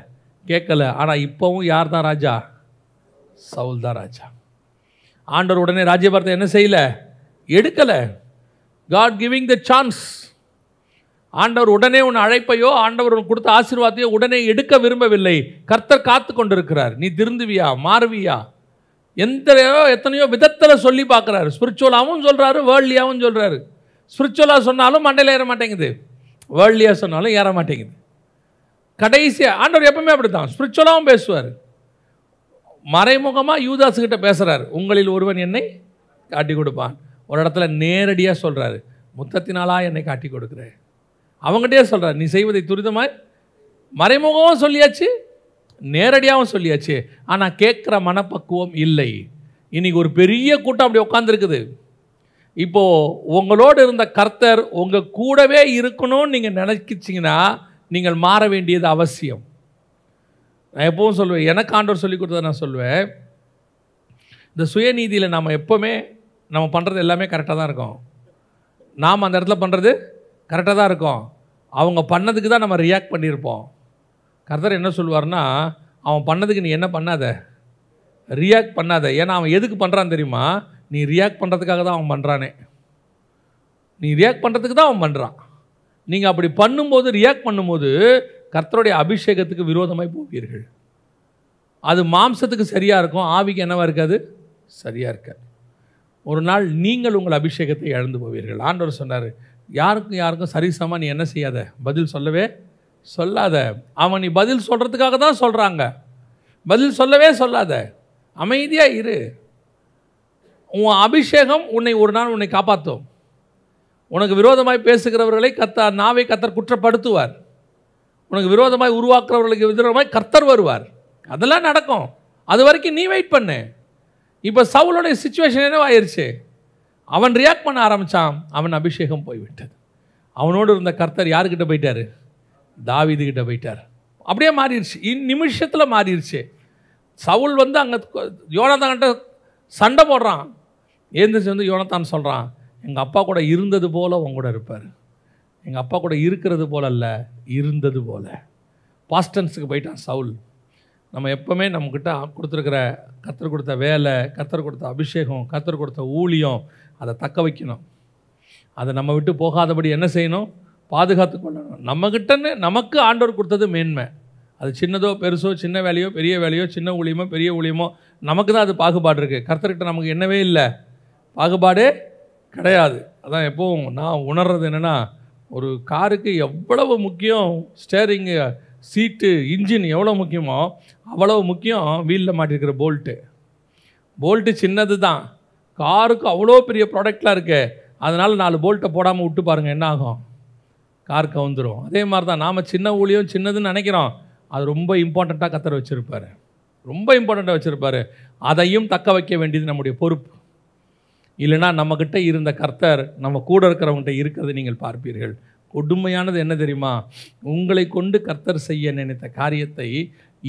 கேட்கல ஆனால் இப்போவும் யார் தான் ராஜா சவுல் தான் ராஜா ஆண்டவர் உடனே ராஜ்யபாரத்தை என்ன செய்யலை எடுக்கலை காட் கிவிங் த சான்ஸ் ஆண்டவர் உடனே உன் அழைப்பையோ ஆண்டவர் கொடுத்த ஆசீர்வாதத்தையோ உடனே எடுக்க விரும்பவில்லை கர்த்தர் காத்து கொண்டிருக்கிறார் நீ திருந்துவியா மாறுவியா எத்தனையோ எத்தனையோ விதத்தில் சொல்லி பார்க்குறாரு ஸ்பிரிச்சுவலாகவும் சொல்கிறாரு வேர்ல்டியாகவும் சொல்கிறாரு ஸ்பிரிச்சுவலாக சொன்னாலும் மண்டையில் ஏற மாட்டேங்குது வேர்ல்டியாக சொன்னாலும் ஏற மாட்டேங்குது கடைசியாக ஆண்டவர் எப்பவுமே அப்படி தான் ஸ்பிரிச்சுவலாகவும் பேசுவார் மறைமுகமாக யூதாஸுக்கிட்ட பேசுகிறார் உங்களில் ஒருவன் என்னை காட்டி கொடுப்பான் ஒரு இடத்துல நேரடியாக சொல்கிறாரு முத்தத்தினாலாக என்னை காட்டி கொடுக்குறேன் அவங்ககிட்டே சொல்கிறார் நீ செய்வதை துரிதமாய் மறைமுகமும் சொல்லியாச்சு நேரடியாகவும் சொல்லியாச்சு ஆனால் கேட்குற மனப்பக்குவம் இல்லை இன்றைக்கி ஒரு பெரிய கூட்டம் அப்படி உட்காந்துருக்குது இப்போது உங்களோடு இருந்த கர்த்தர் உங்கள் கூடவே இருக்கணும்னு நீங்கள் நினைக்கிச்சிங்கன்னா நீங்கள் மாற வேண்டியது அவசியம் நான் எப்பவும் சொல்லுவேன் எனக்கு ஆண்டவர் சொல்லி கொடுத்ததை நான் சொல்லுவேன் இந்த சுயநீதியில் நம்ம எப்போவுமே நம்ம பண்ணுறது எல்லாமே கரெக்டாக தான் இருக்கும் நாம் அந்த இடத்துல பண்ணுறது கரெக்டாக தான் இருக்கும் அவங்க பண்ணதுக்கு தான் நம்ம ரியாக்ட் பண்ணியிருப்போம் கர்த்தர் என்ன சொல்லுவார்னா அவன் பண்ணதுக்கு நீ என்ன பண்ணாத ரியாக்ட் பண்ணாத ஏன்னா அவன் எதுக்கு பண்ணுறான் தெரியுமா நீ ரியாக்ட் பண்ணுறதுக்காக தான் அவன் பண்ணுறானே நீ ரியாக்ட் பண்ணுறதுக்கு தான் அவன் பண்ணுறான் நீங்கள் அப்படி பண்ணும்போது ரியாக்ட் பண்ணும்போது கர்த்தருடைய அபிஷேகத்துக்கு விரோதமாய் போவீர்கள் அது மாம்சத்துக்கு சரியாக இருக்கும் ஆவிக்கு என்னவாக இருக்காது சரியாக இருக்காது ஒரு நாள் நீங்கள் உங்கள் அபிஷேகத்தை இழந்து போவீர்கள் ஆண்டவர் சொன்னார் யாருக்கும் யாருக்கும் சரிசமாக நீ என்ன செய்யாத பதில் சொல்லவே சொல்லாத அவன் நீ பதில் சொல்கிறதுக்காக தான் சொல்கிறாங்க பதில் சொல்லவே சொல்லாத அமைதியாக இரு உன் அபிஷேகம் உன்னை ஒரு நாள் உன்னை காப்பாற்றும் உனக்கு விரோதமாய் பேசுகிறவர்களை கத்த நாவை கத்தர் குற்றப்படுத்துவார் உனக்கு விரோதமாய் உருவாக்குறவர்களுக்கு விரோதமாய் கர்த்தர் வருவார் அதெல்லாம் நடக்கும் அது வரைக்கும் நீ வெயிட் பண்ணு இப்போ சவுளுடைய சுச்சுவேஷன் என்னவாயிருச்சு அவன் ரியாக்ட் பண்ண ஆரம்பித்தான் அவன் அபிஷேகம் போய்விட்டது அவனோடு இருந்த கர்த்தர் யாருக்கிட்ட போயிட்டார் தாவிதுகிட்ட போயிட்டார் அப்படியே மாறிடுச்சு இந்நிமிஷத்தில் மாறிடுச்சு சவுல் வந்து அங்கே யோனத்தான்கிட்ட சண்டை போடுறான் ஏந்திரிச்சு வந்து யோனத்தான் சொல்கிறான் எங்கள் அப்பா கூட இருந்தது போல் உங்க கூட இருப்பார் எங்கள் அப்பா கூட இருக்கிறது போல இல்லை இருந்தது போல் பாஸ்டன்ஸுக்கு போயிட்டான் சவுல் நம்ம எப்போவுமே நம்மக்கிட்ட கொடுத்துருக்கிற கத்தர் கொடுத்த வேலை கத்தர் கொடுத்த அபிஷேகம் கத்தர் கொடுத்த ஊழியம் அதை தக்க வைக்கணும் அதை நம்ம விட்டு போகாதபடி என்ன செய்யணும் பாதுகாத்து கொள்ளணும் நம்மக்கிட்டன்னு நமக்கு ஆண்டவர் கொடுத்தது மேன்மை அது சின்னதோ பெருசோ சின்ன வேலையோ பெரிய வேலையோ சின்ன ஊழியமோ பெரிய ஊழியமோ நமக்கு தான் அது பாகுபாடு இருக்குது கர்த்தர்கிட்ட நமக்கு என்னவே இல்லை பாகுபாடே கிடையாது அதான் எப்போவும் நான் உணர்றது என்னென்னா ஒரு காருக்கு எவ்வளவு முக்கியம் ஸ்டேரிங்கு சீட்டு இன்ஜின் எவ்வளோ முக்கியமோ அவ்வளோ முக்கியம் வீலில் மாட்டிருக்கிற போல்ட்டு போல்ட்டு சின்னது தான் காருக்கு அவ்வளோ பெரிய ப்ராடக்ட்லாம் இருக்குது அதனால் நாலு போல்ட்டை போடாமல் விட்டு பாருங்கள் என்ன ஆகும் கார் கவுந்துடும் அதே மாதிரி தான் நாம் சின்ன ஊழியம் சின்னதுன்னு நினைக்கிறோம் அது ரொம்ப இம்பார்ட்டண்ட்டாக கத்தரை வச்சுருப்பார் ரொம்ப இம்பார்ட்டண்ட்டாக வச்சுருப்பார் அதையும் தக்க வைக்க வேண்டியது நம்முடைய பொறுப்பு இல்லைனா நம்மக்கிட்ட இருந்த கர்த்தர் நம்ம கூட இருக்கிறவங்ககிட்ட இருக்கிறத நீங்கள் பார்ப்பீர்கள் கொடுமையானது என்ன தெரியுமா உங்களை கொண்டு கர்த்தர் செய்ய நினைத்த காரியத்தை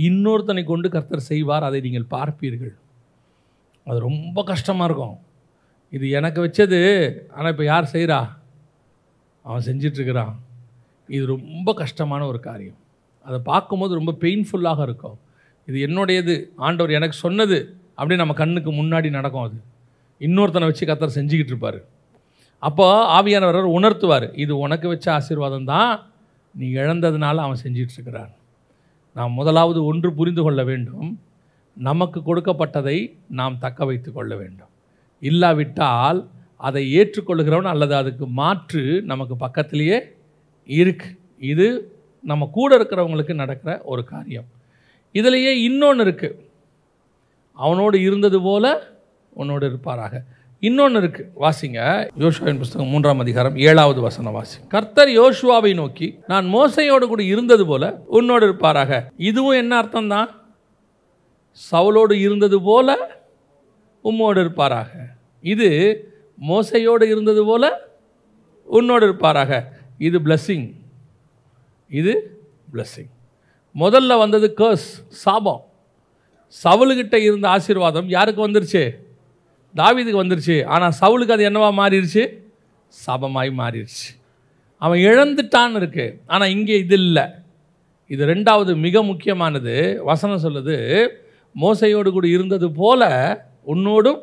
இன்னொருத்தனை கொண்டு கர்த்தர் செய்வார் அதை நீங்கள் பார்ப்பீர்கள் அது ரொம்ப கஷ்டமாக இருக்கும் இது எனக்கு வச்சது ஆனால் இப்போ யார் செய்கிறா அவன் செஞ்சிட்ருக்கிறான் இது ரொம்ப கஷ்டமான ஒரு காரியம் அதை பார்க்கும்போது ரொம்ப பெயின்ஃபுல்லாக இருக்கும் இது என்னுடையது ஆண்டவர் எனக்கு சொன்னது அப்படி நம்ம கண்ணுக்கு முன்னாடி நடக்கும் அது இன்னொருத்தனை வச்சு கத்தர் செஞ்சுக்கிட்டு இருப்பார் அப்போ ஆவியானவர் உணர்த்துவார் இது உனக்கு வச்ச ஆசீர்வாதம் தான் நீ இழந்ததுனால அவன் செஞ்சிகிட்ருக்கிறான் நான் முதலாவது ஒன்று புரிந்து கொள்ள வேண்டும் நமக்கு கொடுக்கப்பட்டதை நாம் தக்க வைத்து கொள்ள வேண்டும் இல்லாவிட்டால் அதை ஏற்றுக்கொள்கிறவன் அல்லது அதுக்கு மாற்று நமக்கு பக்கத்திலேயே இருக்கு இது நம்ம கூட இருக்கிறவங்களுக்கு நடக்கிற ஒரு காரியம் இதிலேயே இன்னொன்று இருக்குது அவனோடு இருந்தது போல உன்னோடு இருப்பாராக இன்னொன்று இருக்குது வாசிங்க யோசுவாவின் புஸ்தகம் மூன்றாம் அதிகாரம் ஏழாவது வசனம் வாசி கர்த்தர் யோசுவாவை நோக்கி நான் மோசையோடு கூட இருந்தது போல உன்னோடு இருப்பாராக இதுவும் என்ன அர்த்தம் தான் சவுலோடு இருந்தது போல உம்மோடு இருப்பாராக இது மோசையோடு இருந்தது போல உன்னோடு இருப்பாராக இது பிளஸ்ஸிங் இது பிளஸ்ஸிங் முதல்ல வந்தது கேர்ஸ் சாபம் சவுலுக்கிட்ட இருந்த ஆசீர்வாதம் யாருக்கு வந்துருச்சு தாவிதுக்கு வந்துருச்சு ஆனால் சவுலுக்கு அது என்னவா மாறிடுச்சு சாபமாய் மாறிடுச்சு அவன் இழந்துட்டான்னு இருக்குது ஆனால் இங்கே இது இல்லை இது ரெண்டாவது மிக முக்கியமானது வசனம் சொல்லுது மோசையோடு கூட இருந்தது போல உன்னோடும்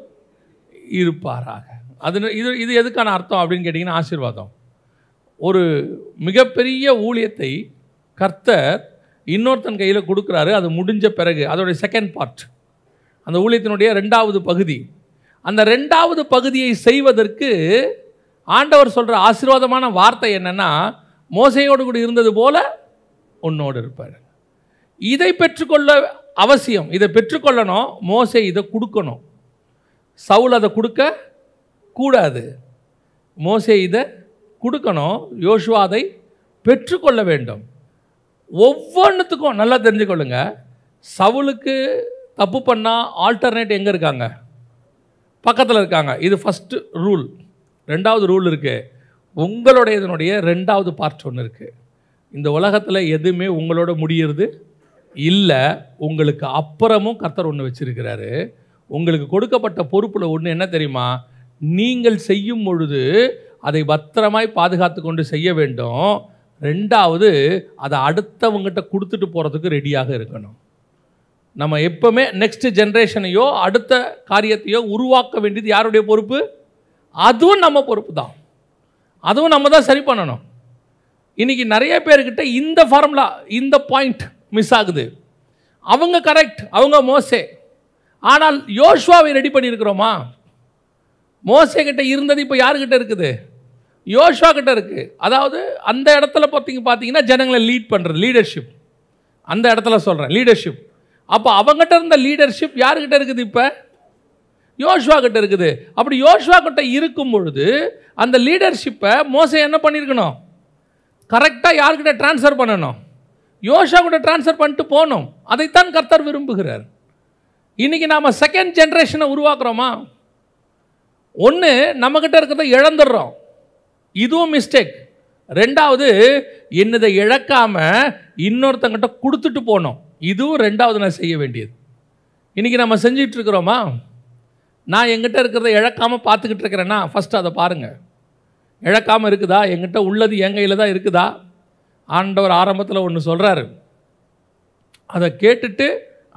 இருப்பாராக அது இது இது எதுக்கான அர்த்தம் அப்படின்னு கேட்டிங்கன்னா ஆசீர்வாதம் ஒரு மிகப்பெரிய ஊழியத்தை கர்த்தர் இன்னொருத்தன் கையில் கொடுக்குறாரு அது முடிஞ்ச பிறகு அதோடைய செகண்ட் பார்ட் அந்த ஊழியத்தினுடைய ரெண்டாவது பகுதி அந்த ரெண்டாவது பகுதியை செய்வதற்கு ஆண்டவர் சொல்கிற ஆசீர்வாதமான வார்த்தை என்னென்னா மோசையோடு கூட இருந்தது போல உன்னோடு இருப்பார் இதை பெற்றுக்கொள்ள அவசியம் இதை பெற்றுக்கொள்ளணும் மோசை இதை கொடுக்கணும் சவுல் அதை கொடுக்க கூடாது மோசை இதை கொடுக்கணும் யோசுவா அதை பெற்றுக்கொள்ள வேண்டும் ஒவ்வொன்றுத்துக்கும் நல்லா தெரிஞ்சுக்கொள்ளுங்க சவுலுக்கு தப்பு பண்ணால் ஆல்டர்னேட் எங்கே இருக்காங்க பக்கத்தில் இருக்காங்க இது ஃபஸ்ட்டு ரூல் ரெண்டாவது ரூல் இருக்குது உங்களுடைய இதனுடைய ரெண்டாவது பார்ட் ஒன்று இருக்குது இந்த உலகத்தில் எதுவுமே உங்களோட முடியிறது இல்லை உங்களுக்கு அப்புறமும் கர்த்தர் ஒன்று வச்சுருக்கிறாரு உங்களுக்கு கொடுக்கப்பட்ட பொறுப்பில் ஒன்று என்ன தெரியுமா நீங்கள் செய்யும் பொழுது அதை பத்திரமாய் பாதுகாத்து கொண்டு செய்ய வேண்டும் ரெண்டாவது அதை அடுத்தவங்ககிட்ட கொடுத்துட்டு போகிறதுக்கு ரெடியாக இருக்கணும் நம்ம எப்போவுமே நெக்ஸ்ட் ஜென்ரேஷனையோ அடுத்த காரியத்தையோ உருவாக்க வேண்டியது யாருடைய பொறுப்பு அதுவும் நம்ம பொறுப்பு தான் அதுவும் நம்ம தான் சரி பண்ணணும் இன்றைக்கி நிறைய பேர்கிட்ட இந்த ஃபார்முலா இந்த பாயிண்ட் மிஸ் ஆகுது அவங்க கரெக்ட் அவங்க மோசே ஆனால் யோஷ்வாவை ரெடி பண்ணியிருக்கிறோமா மோசே கிட்ட இருந்தது இப்போ யாருக்கிட்ட இருக்குது யோஷ்வா கிட்ட இருக்குது அதாவது அந்த இடத்துல பார்த்திங்க பார்த்தீங்கன்னா ஜனங்களை லீட் பண்ணுறது லீடர்ஷிப் அந்த இடத்துல சொல்கிறேன் லீடர்ஷிப் அப்போ அவங்ககிட்ட இருந்த லீடர்ஷிப் யாருக்கிட்ட இருக்குது இப்போ யோஷ்வா கிட்ட இருக்குது அப்படி யோஷ்வா கிட்ட இருக்கும் பொழுது அந்த லீடர்ஷிப்பை மோசை என்ன பண்ணியிருக்கணும் கரெக்டாக யார்கிட்ட ட்ரான்ஸ்ஃபர் பண்ணணும் யோஷா கூட டிரான்ஸ்ஃபர் பண்ணிட்டு போகணும் அதைத்தான் கர்த்தர் விரும்புகிறார் இன்றைக்கி நாம் செகண்ட் ஜென்ரேஷனை உருவாக்குறோமா ஒன்று நம்மக்கிட்ட இருக்கிறத இழந்துடுறோம் இதுவும் மிஸ்டேக் ரெண்டாவது என்னதை இழக்காமல் இன்னொருத்தங்கிட்ட கொடுத்துட்டு போனோம் இதுவும் ரெண்டாவது நான் செய்ய வேண்டியது இன்றைக்கி நம்ம செஞ்சிகிட்ருக்குறோமா நான் எங்கிட்ட இருக்கிறத இழக்காமல் பார்த்துக்கிட்டு இருக்கிறேன்னா ஃபஸ்ட்டு அதை பாருங்கள் இழக்காமல் இருக்குதா எங்கிட்ட உள்ளது என் கையில் தான் இருக்குதா ஆண்டவர் ஆரம்பத்தில் ஒன்று சொல்கிறாரு அதை கேட்டுட்டு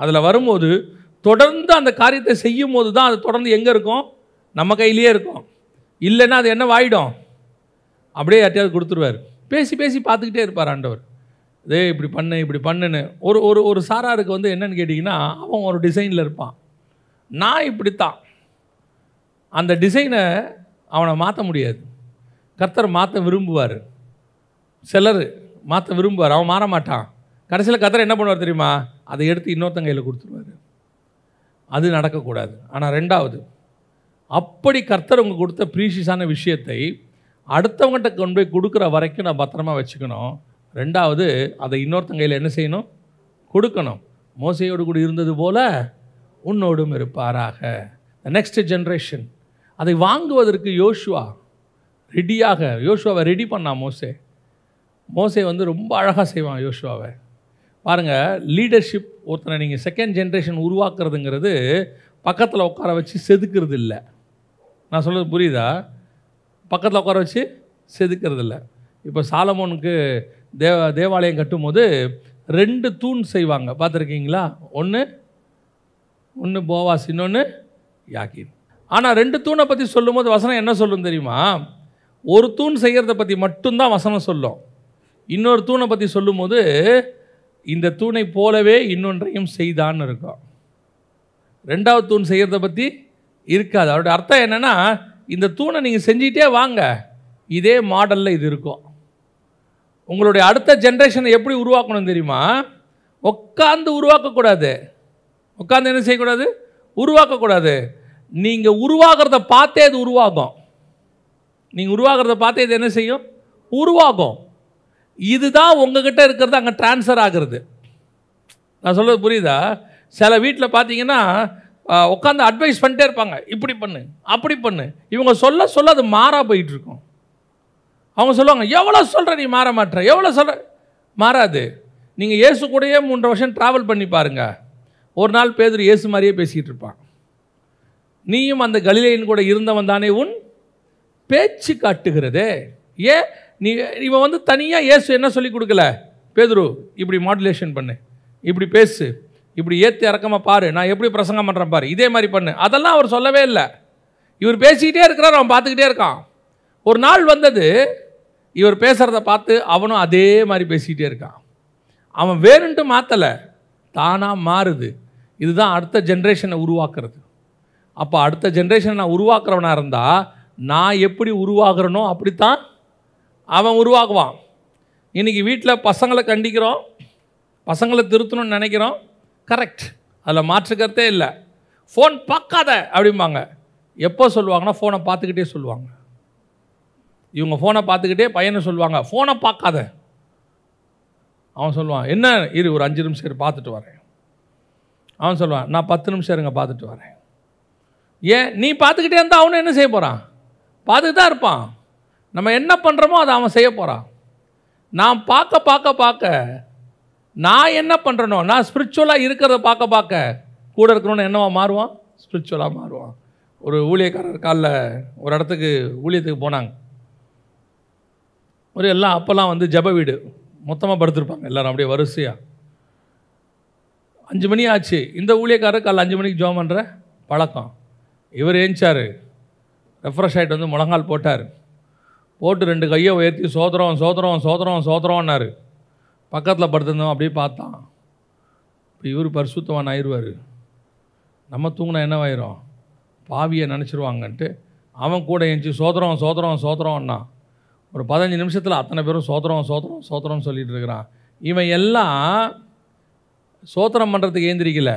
அதில் வரும்போது தொடர்ந்து அந்த காரியத்தை செய்யும் போது தான் அது தொடர்ந்து எங்கே இருக்கும் நம்ம கையிலேயே இருக்கும் இல்லைன்னா அது என்ன வாயிடும் அப்படியே யார்ட்டையாவது கொடுத்துருவார் பேசி பேசி பார்த்துக்கிட்டே இருப்பார் ஆண்டவர் இதே இப்படி பண்ணு இப்படி பண்ணுன்னு ஒரு ஒரு ஒரு சாராருக்கு வந்து என்னென்னு கேட்டிங்கன்னா அவன் ஒரு டிசைனில் இருப்பான் நான் இப்படித்தான் அந்த டிசைனை அவனை மாற்ற முடியாது கர்த்தர் மாற்ற விரும்புவார் சிலர் மாற்ற விரும்புவார் அவன் மாற மாட்டான் கடைசியில் கத்திர என்ன பண்ணுவார் தெரியுமா அதை எடுத்து இன்னொருத்தங்க கையில் கொடுத்துருவார் அது நடக்கக்கூடாது ஆனால் ரெண்டாவது அப்படி கர்த்தர் உங்கள் கொடுத்த ப்ரீஷியஸான விஷயத்தை அடுத்தவங்ககிட்ட கொண்டு போய் கொடுக்குற வரைக்கும் நான் பத்திரமா வச்சுக்கணும் ரெண்டாவது அதை இன்னொருத்தங்க கையில் என்ன செய்யணும் கொடுக்கணும் மோசையோடு கூட இருந்தது போல் உன்னோடும் இருப்பாராக த நெக்ஸ்ட் ஜென்ரேஷன் அதை வாங்குவதற்கு யோசுவா ரெடியாக யோசுவாவை ரெடி பண்ணான் மோசே மோசை வந்து ரொம்ப அழகாக செய்வான் யோசுவாவை பாருங்கள் லீடர்ஷிப் ஒருத்தனை நீங்கள் செகண்ட் ஜென்ரேஷன் உருவாக்குறதுங்கிறது பக்கத்தில் உட்கார வச்சு செதுக்கிறது இல்லை நான் சொல்கிறது புரியுதா பக்கத்தில் உட்கார வச்சு செதுக்கிறது இல்லை இப்போ சாலமோனுக்கு தேவ தேவாலயம் கட்டும்போது ரெண்டு தூண் செய்வாங்க பார்த்துருக்கீங்களா ஒன்று ஒன்று போவாஸ் இன்னொன்று யாக்கின் ஆனால் ரெண்டு தூணை பற்றி சொல்லும்போது வசனம் என்ன சொல்லும் தெரியுமா ஒரு தூண் செய்கிறத பற்றி மட்டும்தான் வசனம் சொல்லும் இன்னொரு தூணை பற்றி சொல்லும்போது இந்த தூணை போலவே இன்னொன்றையும் செய்தான்னு இருக்கும் ரெண்டாவது தூண் செய்கிறத பற்றி இருக்காது அவருடைய அர்த்தம் என்னென்னா இந்த தூணை நீங்கள் செஞ்சிட்டே வாங்க இதே மாடலில் இது இருக்கும் உங்களுடைய அடுத்த ஜென்ரேஷனை எப்படி உருவாக்கணும் தெரியுமா உட்காந்து உருவாக்கக்கூடாது உட்காந்து என்ன செய்யக்கூடாது உருவாக்கக்கூடாது நீங்கள் உருவாகிறத பார்த்தே அது உருவாகும் நீங்கள் உருவாகிறத பார்த்தே இது என்ன செய்யும் உருவாகும் இதுதான் உங்ககிட்ட இருக்கிறது அங்கே டிரான்ஸ்ஃபர் ஆகிறது நான் சொல்கிறது புரியுதா சில வீட்டில் பார்த்தீங்கன்னா உட்காந்து அட்வைஸ் பண்ணிட்டே இருப்பாங்க இப்படி பண்ணு அப்படி பண்ணு இவங்க சொல்ல சொல்ல அது மாறா போயிட்டுருக்கும் அவங்க சொல்லுவாங்க எவ்வளோ சொல்கிற நீ மாற மாட்டுற எவ்வளோ சொல்கிற மாறாது நீங்கள் இயேசு கூடயே மூன்று வருஷம் ட்ராவல் பண்ணி பாருங்கள் ஒரு நாள் பேதர் இயேசு மாதிரியே பேசிகிட்டு இருப்பான் நீயும் அந்த கலிலையின் கூட இருந்தவன் தானே உன் பேச்சு காட்டுகிறதே ஏன் நீ இவன் வந்து தனியாக ஏசு என்ன சொல்லி கொடுக்கல பேதுரு இப்படி மாடுலேஷன் பண்ணு இப்படி பேசு இப்படி ஏற்றி இறக்கமாக பாரு நான் எப்படி பிரசங்கம் பண்ணுறேன் பாரு இதே மாதிரி பண்ணு அதெல்லாம் அவர் சொல்லவே இல்லை இவர் பேசிக்கிட்டே இருக்கிறார் அவன் பார்த்துக்கிட்டே இருக்கான் ஒரு நாள் வந்தது இவர் பேசுகிறத பார்த்து அவனும் அதே மாதிரி பேசிக்கிட்டே இருக்கான் அவன் வேணுன்ட்டு மாற்றலை தானாக மாறுது இதுதான் அடுத்த ஜென்ரேஷனை உருவாக்குறது அப்போ அடுத்த ஜென்ரேஷனை நான் உருவாக்குறவனாக இருந்தால் நான் எப்படி உருவாகிறனோ அப்படித்தான் அவன் உருவாக்குவான் இன்றைக்கி வீட்டில் பசங்களை கண்டிக்கிறோம் பசங்களை திருத்தணும்னு நினைக்கிறோம் கரெக்ட் அதில் மாற்றுக்கிறதே இல்லை ஃபோன் பார்க்காத அப்படிம்பாங்க எப்போ சொல்லுவாங்கன்னா ஃபோனை பார்த்துக்கிட்டே சொல்லுவாங்க இவங்க ஃபோனை பார்த்துக்கிட்டே பையனை சொல்லுவாங்க ஃபோனை பார்க்காத அவன் சொல்லுவான் என்ன இரு ஒரு அஞ்சு நிமிஷம் இரு பார்த்துட்டு வரேன் அவன் சொல்லுவான் நான் பத்து நிமிஷம் இருங்க பார்த்துட்டு வரேன் ஏன் நீ பார்த்துக்கிட்டே இருந்தால் அவனும் என்ன செய்ய போகிறான் பார்த்துட்டு தான் இருப்பான் நம்ம என்ன பண்ணுறோமோ அதை அவன் செய்ய போகிறான் நான் பார்க்க பார்க்க பார்க்க நான் என்ன பண்ணுறனோ நான் ஸ்பிரிச்சுவலாக இருக்கிறத பார்க்க பார்க்க கூட இருக்கணும்னு என்னவா மாறுவான் ஸ்பிரிச்சுவலாக மாறுவான் ஒரு ஊழியக்காரர் காலில் ஒரு இடத்துக்கு ஊழியத்துக்கு போனாங்க ஒரு எல்லாம் அப்போல்லாம் வந்து ஜப வீடு மொத்தமாக படுத்துருப்பாங்க எல்லோரும் அப்படியே வரிசையாக அஞ்சு மணி ஆச்சு இந்த ஊழியக்காரர் காலைல அஞ்சு மணிக்கு ஜோம் பண்ணுற பழக்கம் இவர் ஏஞ்சார் ரெஃப்ரெஷ் ஆகிட்டு வந்து முழங்கால் போட்டார் போட்டு ரெண்டு கையை உயர்த்தி சோதரம் சோதரம் சோதரம் சோதரம்னார் பக்கத்தில் படுத்திருந்தோம் அப்படியே பார்த்தான் இப்போ இவர் பரிசுத்தவான் ஆயிடுவார் நம்ம தூங்கினா என்னவாயிரும் பாவியை நினச்சிருவாங்கன்ட்டு அவன் கூட எஞ்சி சோதரம் சோதரம் சோதரம்னா ஒரு பதினஞ்சு நிமிஷத்தில் அத்தனை பேரும் சோதரம் சோதரம் சோதரம்னு சொல்லிகிட்டு இருக்கிறான் இவன் எல்லாம் சோத்திரம் பண்ணுறதுக்கு ஏந்திரிக்கல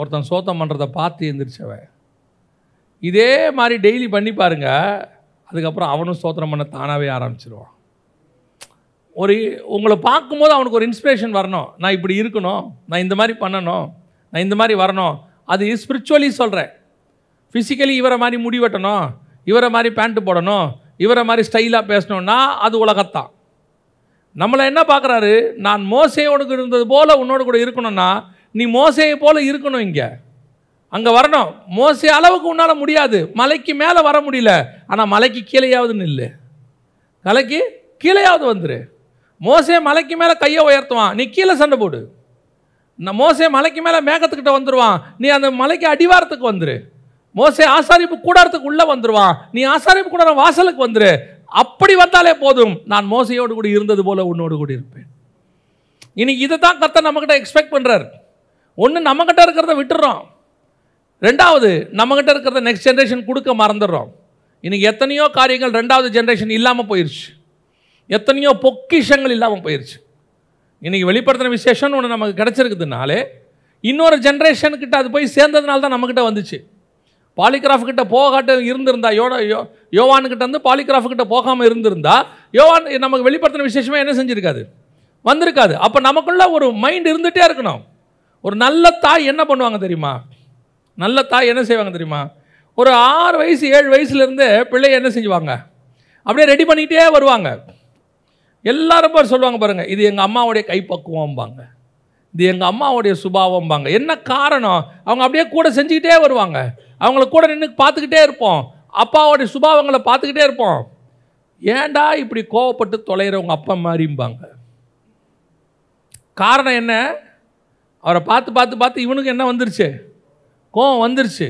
ஒருத்தன் சோத்தம் பண்ணுறதை பார்த்து எந்திரிச்சவன் இதே மாதிரி டெய்லி பண்ணி பாருங்கள் அதுக்கப்புறம் அவனும் ஸ்தோத்திரம் பண்ண தானாகவே ஆரம்பிச்சிருவான் ஒரு உங்களை பார்க்கும்போது அவனுக்கு ஒரு இன்ஸ்பிரேஷன் வரணும் நான் இப்படி இருக்கணும் நான் இந்த மாதிரி பண்ணணும் நான் இந்த மாதிரி வரணும் அது ஸ்பிரிச்சுவலி சொல்கிறேன் ஃபிசிக்கலி இவரை மாதிரி முடி வெட்டணும் இவரை மாதிரி பேண்ட்டு போடணும் இவரை மாதிரி ஸ்டைலாக பேசணும்னா அது உலகத்தான் நம்மளை என்ன பார்க்குறாரு நான் மோசையோனுக்கு இருந்தது போல் உன்னோடு கூட இருக்கணும்னா நீ மோசையை போல் இருக்கணும் இங்கே அங்கே வரணும் மோசை அளவுக்கு உன்னால் முடியாது மலைக்கு மேலே வர முடியல ஆனால் மலைக்கு கீழேயாவது நில்லு மலைக்கு கீழேயாவது வந்துரு மோசே மலைக்கு மேலே கையை உயர்த்துவான் நீ கீழே சண்டை போடு நான் மோசே மலைக்கு மேலே மேகத்துக்கிட்ட வந்துடுவான் நீ அந்த மலைக்கு அடிவாரத்துக்கு வந்துரு மோசே ஆசாரிப்பு கூடாரத்துக்கு உள்ளே வந்துடுவான் நீ ஆசாரிப்பு கூடாரம் வாசலுக்கு வந்துரு அப்படி வந்தாலே போதும் நான் மோசையோடு கூட இருந்தது போல் உன்னோடு கூட இருப்பேன் இனி இதை தான் கத்தை நம்மக்கிட்ட எக்ஸ்பெக்ட் பண்ணுறார் ஒன்று நம்மக்கிட்ட இருக்கிறத விட்டுறோம் ரெண்டாவது நம்மக்கிட்ட இருக்கிறத நெக்ஸ்ட் ஜென்ரேஷன் கொடுக்க மறந்துடுறோம் இன்றைக்கி எத்தனையோ காரியங்கள் ரெண்டாவது ஜென்ரேஷன் இல்லாமல் போயிடுச்சு எத்தனையோ பொக்கிஷங்கள் இல்லாமல் போயிடுச்சு இன்றைக்கி வெளிப்படுத்தின விசேஷம்னு ஒன்று நமக்கு கிடச்சிருக்குதுனாலே இன்னொரு ஜென்ரேஷன்கிட்ட அது போய் சேர்ந்ததுனால தான் நம்மக்கிட்ட வந்துச்சு பாலிகிராஃப் கிட்ட போகாட்ட இருந்திருந்தா யோட யோ யோவான்கிட்ட வந்து பாலிகிராஃப் கிட்ட போகாமல் இருந்திருந்தா யோவான் நமக்கு வெளிப்படுத்தின விசேஷமே என்ன செஞ்சுருக்காது வந்திருக்காது அப்போ நமக்குள்ளே ஒரு மைண்ட் இருந்துகிட்டே இருக்கணும் ஒரு நல்ல தாய் என்ன பண்ணுவாங்க தெரியுமா நல்ல தாய் என்ன செய்வாங்க தெரியுமா ஒரு ஆறு வயசு ஏழு வயசுலேருந்தே பிள்ளைய என்ன செஞ்சுவாங்க அப்படியே ரெடி பண்ணிக்கிட்டே வருவாங்க எல்லாரும் பேர் சொல்லுவாங்க பாருங்கள் இது எங்கள் அம்மாவுடைய கைப்பக்குவம்பாங்க இது எங்கள் அம்மாவுடைய சுபாவம்பாங்க என்ன காரணம் அவங்க அப்படியே கூட செஞ்சுக்கிட்டே வருவாங்க அவங்கள கூட நின்று பார்த்துக்கிட்டே இருப்போம் அப்பாவுடைய சுபாவங்களை பார்த்துக்கிட்டே இருப்போம் ஏண்டா இப்படி கோவப்பட்டு தொலைகிறவங்க அப்பா மாதிரிம்பாங்க காரணம் என்ன அவரை பார்த்து பார்த்து பார்த்து இவனுக்கு என்ன வந்துருச்சு கோவம் வந்துருச்சு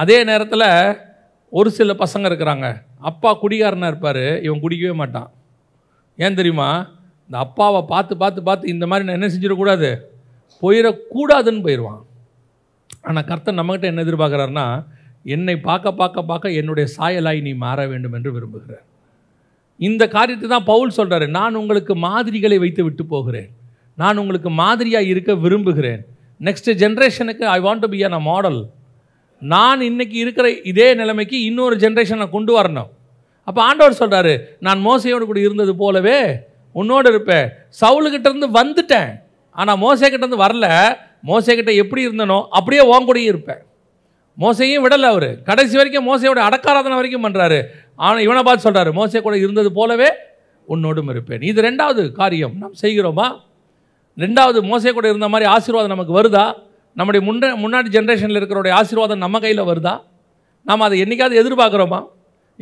அதே நேரத்தில் ஒரு சில பசங்க இருக்கிறாங்க அப்பா குடிகாரனாக இருப்பார் இவன் குடிக்கவே மாட்டான் ஏன் தெரியுமா இந்த அப்பாவை பார்த்து பார்த்து பார்த்து இந்த மாதிரி நான் என்ன செஞ்சிடக்கூடாது போயிடக்கூடாதுன்னு போயிடுவான் ஆனால் கர்த்தன் நம்மகிட்ட என்ன எதிர்பார்க்குறாருன்னா என்னை பார்க்க பார்க்க பார்க்க என்னுடைய சாயலாய் நீ மாற வேண்டும் என்று விரும்புகிறார் இந்த காரியத்தை தான் பவுல் சொல்கிறாரு நான் உங்களுக்கு மாதிரிகளை வைத்து விட்டு போகிறேன் நான் உங்களுக்கு மாதிரியாக இருக்க விரும்புகிறேன் நெக்ஸ்ட் ஜென்ரேஷனுக்கு I want to be an a model நான் இன்றைக்கி இருக்கிற இதே நிலைமைக்கு இன்னொரு ஜென்ரேஷனை கொண்டு வரணும் அப்போ ஆண்டவர் சொல்கிறாரு நான் மோசையோடு கூட இருந்தது போலவே உன்னோடு இருப்பேன் இருந்து வந்துட்டேன் ஆனால் மோசைக்கிட்டேருந்து வரல மோசைக்கிட்ட எப்படி இருந்தனோ அப்படியே ஓன் இருப்பேன் மோசையும் விடலை அவர் கடைசி வரைக்கும் மோசையோட அடக்காராதனை வரைக்கும் பண்ணுறாரு ஆனால் இவனை பார்த்து சொல்கிறாரு மோசை கூட இருந்தது போலவே உன்னோடும் இருப்பேன் இது ரெண்டாவது காரியம் நாம் செய்கிறோமா ரெண்டாவது மோசை கூட இருந்த மாதிரி ஆசீர்வாதம் நமக்கு வருதா நம்முடைய முன்ன முன்னாடி ஜென்ரேஷனில் இருக்கிறோடைய ஆசீர்வாதம் நம்ம கையில் வருதா நாம் அதை என்றைக்காவது எதிர்பார்க்குறோமா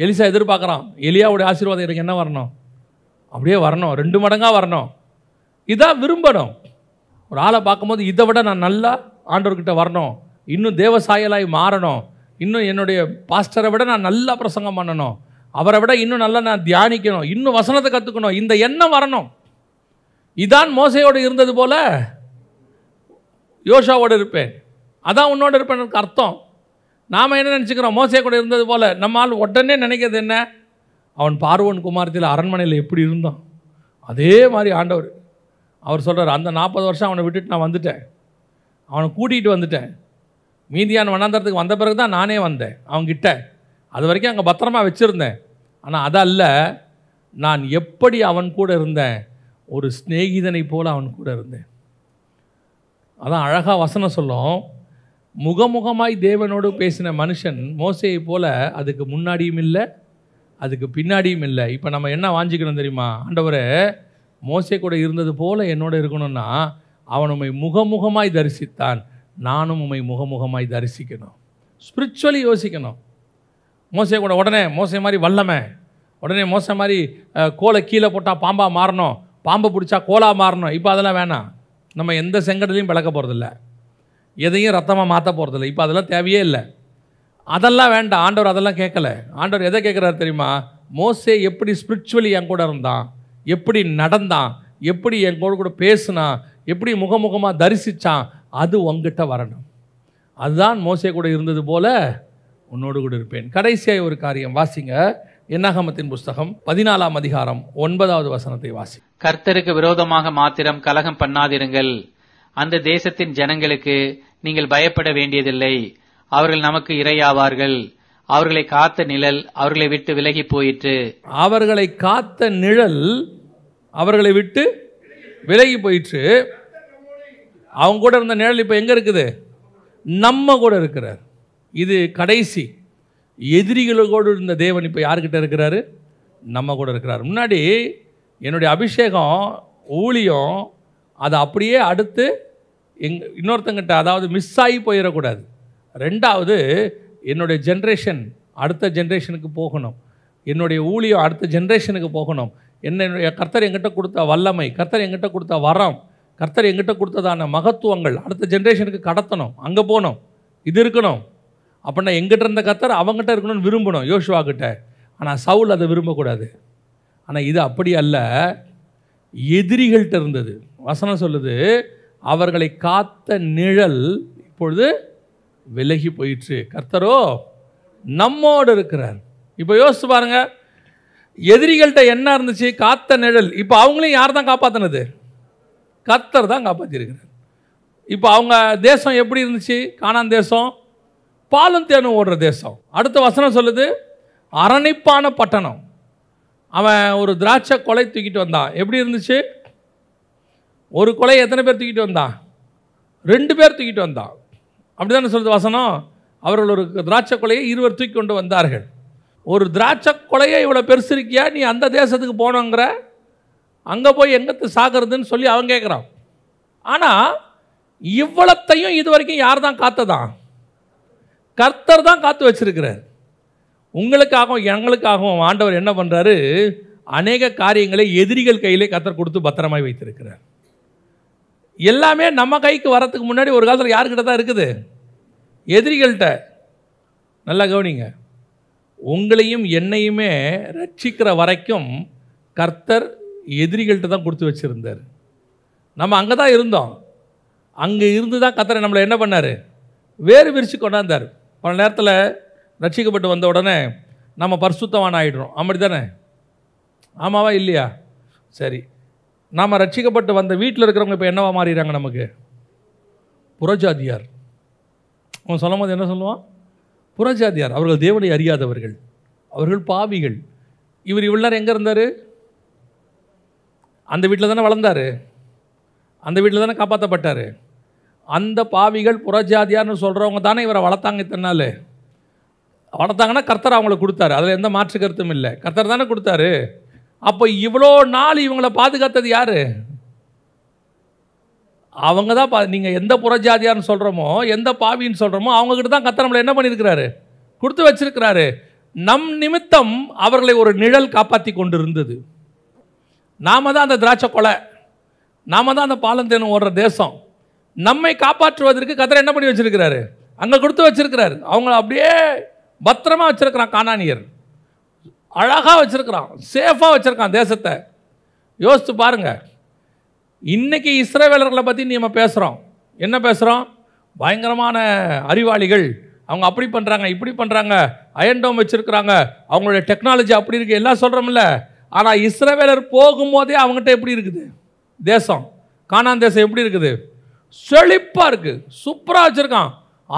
எலிசா எதிர்பார்க்குறான் எலியாவுடைய ஆசீர்வாதம் எனக்கு என்ன வரணும் அப்படியே வரணும் ரெண்டு மடங்காக வரணும் இதாக விரும்பணும் ஒரு ஆளை பார்க்கும்போது இதை விட நான் நல்லா ஆண்டவர்கிட்ட வரணும் இன்னும் தேவசாயலாய் மாறணும் இன்னும் என்னுடைய பாஸ்டரை விட நான் நல்லா பிரசங்கம் பண்ணணும் அவரை விட இன்னும் நல்லா நான் தியானிக்கணும் இன்னும் வசனத்தை கற்றுக்கணும் இந்த எண்ணம் வரணும் இதான் மோசையோடு இருந்தது போல யோஷாவோடு இருப்பேன் அதான் உன்னோடு இருப்பேன் எனக்கு அர்த்தம் நாம் என்ன நினச்சிக்கிறோம் மோசையை கூட இருந்தது போல் நம்மால் உடனே நினைக்கிறது என்ன அவன் பார்வன் குமாரத்தில் அரண்மனையில் எப்படி இருந்தான் அதே மாதிரி ஆண்டவர் அவர் சொல்கிறார் அந்த நாற்பது வருஷம் அவனை விட்டுட்டு நான் வந்துட்டேன் அவனை கூட்டிகிட்டு வந்துட்டேன் மீதியான வண்ணாந்தரத்துக்கு வந்த பிறகு தான் நானே வந்தேன் அவங்கிட்ட அது வரைக்கும் அங்கே பத்திரமா வச்சுருந்தேன் ஆனால் அதல்ல நான் எப்படி அவன் கூட இருந்தேன் ஒரு சிநேகிதனை போல் அவன் கூட இருந்தேன் அதான் அழகாக வசனம் சொல்லும் முகமுகமாய் தேவனோடு பேசின மனுஷன் மோசையை போல் அதுக்கு முன்னாடியும் இல்லை அதுக்கு பின்னாடியும் இல்லை இப்போ நம்ம என்ன வாஞ்சிக்கணும் தெரியுமா ஆண்டவர் மோசை கூட இருந்தது போல் என்னோட இருக்கணும்னா அவன் உண்மை முகமுகமாய் தரிசித்தான் நானும் உண்மை முகமுகமாய் தரிசிக்கணும் ஸ்பிரிச்சுவலி யோசிக்கணும் மோசை கூட உடனே மோசை மாதிரி வல்லமை உடனே மோசை மாதிரி கோலை கீழே போட்டால் பாம்பாக மாறணும் பாம்பை பிடிச்சா கோலா மாறணும் இப்போ அதெல்லாம் வேணாம் நம்ம எந்த செங்கடலையும் பிளக்க போகிறதில்ல எதையும் ரத்தமாக மாற்ற போகிறதில்ல இப்போ அதெல்லாம் தேவையே இல்லை அதெல்லாம் வேண்டாம் ஆண்டவர் அதெல்லாம் கேட்கல ஆண்டவர் எதை கேட்குறாரு தெரியுமா மோஸ்டே எப்படி ஸ்பிரிச்சுவலி என் கூட இருந்தான் எப்படி நடந்தான் எப்படி என் கூட கூட பேசுனான் எப்படி முகமுகமாக தரிசித்தான் அது உங்ககிட்ட வரணும் அதுதான் மோசே கூட இருந்தது போல் உன்னோடு கூட இருப்பேன் கடைசியாக ஒரு காரியம் வாசிங்க என்னகமத்தின் புஸ்தகம் பதினாலாம் அதிகாரம் ஒன்பதாவது வசனத்தை வாசி கர்த்தருக்கு விரோதமாக மாத்திரம் கலகம் பண்ணாதிருங்கள் அந்த தேசத்தின் ஜனங்களுக்கு நீங்கள் பயப்பட வேண்டியதில்லை அவர்கள் நமக்கு இரையாவார்கள் அவர்களை காத்த நிழல் அவர்களை விட்டு விலகி போயிற்று அவர்களை காத்த நிழல் அவர்களை விட்டு விலகி போயிற்று அவங்க கூட இருந்த நிழல் இப்போ எங்கே இருக்குது நம்ம கூட இருக்கிறார் இது கடைசி எதிரிகளோடு இருந்த தேவன் இப்போ யார்கிட்ட இருக்கிறாரு நம்ம கூட இருக்கிறார் முன்னாடி என்னுடைய அபிஷேகம் ஊழியம் அதை அப்படியே அடுத்து எங் இன்னொருத்தங்கிட்ட அதாவது மிஸ் ஆகி போயிடக்கூடாது ரெண்டாவது என்னுடைய ஜென்ரேஷன் அடுத்த ஜென்ரேஷனுக்கு போகணும் என்னுடைய ஊழியம் அடுத்த ஜென்ரேஷனுக்கு போகணும் என்ன என்னுடைய கர்த்தர் எங்கிட்ட கொடுத்த வல்லமை கர்த்தர் எங்கிட்ட கொடுத்த வரம் கர்த்தர் எங்கிட்ட கொடுத்ததான மகத்துவங்கள் அடுத்த ஜென்ரேஷனுக்கு கடத்தணும் அங்கே போகணும் இது இருக்கணும் அப்படின்னா எங்கிட்ட இருந்த கத்தர் அவங்ககிட்ட இருக்கணும்னு விரும்பணும் யோசுவா கிட்ட ஆனால் சவுல் அதை விரும்பக்கூடாது ஆனால் இது அப்படி அல்ல எதிரிகள்கிட்ட இருந்தது வசனம் சொல்லுது அவர்களை காத்த நிழல் இப்பொழுது விலகி போயிற்று கர்த்தரோ நம்மோடு இருக்கிறார் இப்போ யோசிச்சு பாருங்க எதிரிகள்கிட்ட என்ன இருந்துச்சு காத்த நிழல் இப்போ அவங்களையும் யார் தான் காப்பாற்றினது கர்த்தர் தான் காப்பாற்றிருக்கிறார் இப்போ அவங்க தேசம் எப்படி இருந்துச்சு காணான் தேசம் பாலும் தேனும் ஓடுற தேசம் அடுத்த வசனம் சொல்லுது அரணைப்பான பட்டணம் அவன் ஒரு திராட்சை கொலை தூக்கிட்டு வந்தான் எப்படி இருந்துச்சு ஒரு கொலை எத்தனை பேர் தூக்கிட்டு வந்தான் ரெண்டு பேர் தூக்கிட்டு வந்தான் அப்படி தானே சொல்லுது வசனம் அவர்கள் ஒரு திராட்சை கொலையை இருவர் தூக்கி கொண்டு வந்தார்கள் ஒரு திராட்சை கொலையை இவ்வளோ பெருசு இருக்கியா நீ அந்த தேசத்துக்கு போனோங்கிற அங்கே போய் எங்கத்து சாகிறதுன்னு சொல்லி அவன் கேட்குறான் ஆனால் இவ்வளத்தையும் இது வரைக்கும் யார் தான் காத்ததான் கர்த்தர் தான் காத்து வச்சிருக்கிறார் உங்களுக்காகவும் எங்களுக்காகவும் ஆண்டவர் என்ன பண்ணுறாரு அநேக காரியங்களை எதிரிகள் கையிலே கத்தர் கொடுத்து பத்திரமாய் வைத்திருக்கிறார் எல்லாமே நம்ம கைக்கு வரத்துக்கு முன்னாடி ஒரு காலத்தில் யாருக்கிட்ட தான் இருக்குது எதிரிகள்கிட்ட நல்லா கவனிங்க உங்களையும் என்னையுமே ரட்சிக்கிற வரைக்கும் கர்த்தர் எதிரிகள்கிட்ட தான் கொடுத்து வச்சுருந்தார் நம்ம அங்கே தான் இருந்தோம் அங்கே இருந்து தான் கத்தரை நம்மளை என்ன பண்ணார் வேறு விரித்து கொண்டாந்தார் பல நேரத்தில் ரட்சிக்கப்பட்டு வந்த உடனே நம்ம பரிசுத்தவான் ஆகிடுறோம் அப்படி தானே ஆமாவா இல்லையா சரி நாம் ரட்சிக்கப்பட்டு வந்த வீட்டில் இருக்கிறவங்க இப்போ என்னவா மாறிடுறாங்க நமக்கு புறஜாதியார் அவன் சொல்லும் போது என்ன சொல்லுவான் புறஜாதியார் அவர்கள் தேவனை அறியாதவர்கள் அவர்கள் பாவிகள் இவர் இவ்வளோ நேரம் எங்கே இருந்தார் அந்த வீட்டில் தானே வளர்ந்தார் அந்த வீட்டில் தானே காப்பாற்றப்பட்டார் அந்த பாவிகள் புறஜாதியார்னு சொல்கிறவங்க தானே இவரை வளர்த்தாங்க இத்தனை வளர்த்தாங்கன்னா கர்த்தர் அவங்களுக்கு கொடுத்தாரு அதில் எந்த மாற்று கருத்தும் இல்லை கர்த்தர் தானே கொடுத்தாரு அப்போ இவ்வளோ நாள் இவங்களை பாதுகாத்தது யார் அவங்க தான் பா நீங்கள் எந்த புறஜாதியார்னு சொல்கிறோமோ எந்த பாவின்னு சொல்கிறோமோ அவங்கக்கிட்ட தான் கத்தர் நம்மளை என்ன பண்ணியிருக்கிறாரு கொடுத்து வச்சிருக்கிறாரு நம் நிமித்தம் அவர்களை ஒரு நிழல் காப்பாற்றி கொண்டு இருந்தது நாம் தான் அந்த திராட்சை கொலை நாம் தான் அந்த பாலந்தேனம் ஓடுற தேசம் நம்மை காப்பாற்றுவதற்கு கத்தரை என்ன பண்ணி வச்சுருக்கிறாரு அங்கே கொடுத்து வச்சுருக்கிறாரு அவங்கள அப்படியே பத்திரமாக வச்சுருக்கிறான் காணானியர் அழகாக வச்சுருக்கிறான் சேஃபாக வச்சுருக்கான் தேசத்தை யோசித்து பாருங்கள் இன்றைக்கி இஸ்ரேவேலர்களை பற்றி நம்ம பேசுகிறோம் என்ன பேசுகிறோம் பயங்கரமான அறிவாளிகள் அவங்க அப்படி பண்ணுறாங்க இப்படி பண்ணுறாங்க அயன்டோம் வச்சுருக்கிறாங்க அவங்களுடைய டெக்னாலஜி அப்படி இருக்குது எல்லாம் சொல்கிறோம்ல ஆனால் இஸ்ரேவேலர் போகும்போதே அவங்ககிட்ட எப்படி இருக்குது தேசம் காணான் தேசம் எப்படி இருக்குது செழிப்பாக இருக்குது சூப்பராக வச்சுருக்கான்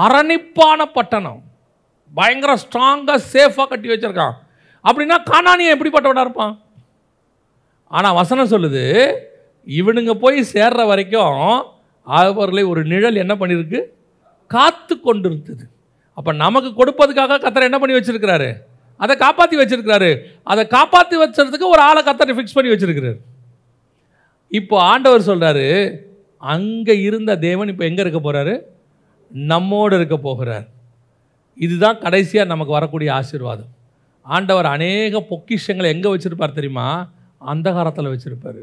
அரணிப்பான பட்டணம் பயங்கர ஸ்ட்ராங்காக சேஃபாக கட்டி வச்சுருக்கான் அப்படின்னா கானானியம் எப்படிப்பட்டவனாக இருப்பான் ஆனால் வசனம் சொல்லுது இவனுங்க போய் சேர்ற வரைக்கும் அவர்களை ஒரு நிழல் என்ன பண்ணியிருக்கு காத்து கொண்டு இருந்தது அப்போ நமக்கு கொடுப்பதுக்காக கத்தரை என்ன பண்ணி வச்சுருக்கிறாரு அதை காப்பாற்றி வச்சுருக்கிறாரு அதை காப்பாற்றி வச்சுறதுக்கு ஒரு ஆளை கத்தரை ஃபிக்ஸ் பண்ணி வச்சுருக்கிறார் இப்போ ஆண்டவர் சொல்கிறாரு அங்கே இருந்த தேவன் இப்போ எங்கே இருக்க போகிறாரு நம்மோடு இருக்க போகிறார் இதுதான் கடைசியாக நமக்கு வரக்கூடிய ஆசீர்வாதம் ஆண்டவர் அநேக பொக்கிஷங்களை எங்கே வச்சுருப்பார் தெரியுமா அந்த காலத்தில் வச்சுருப்பார்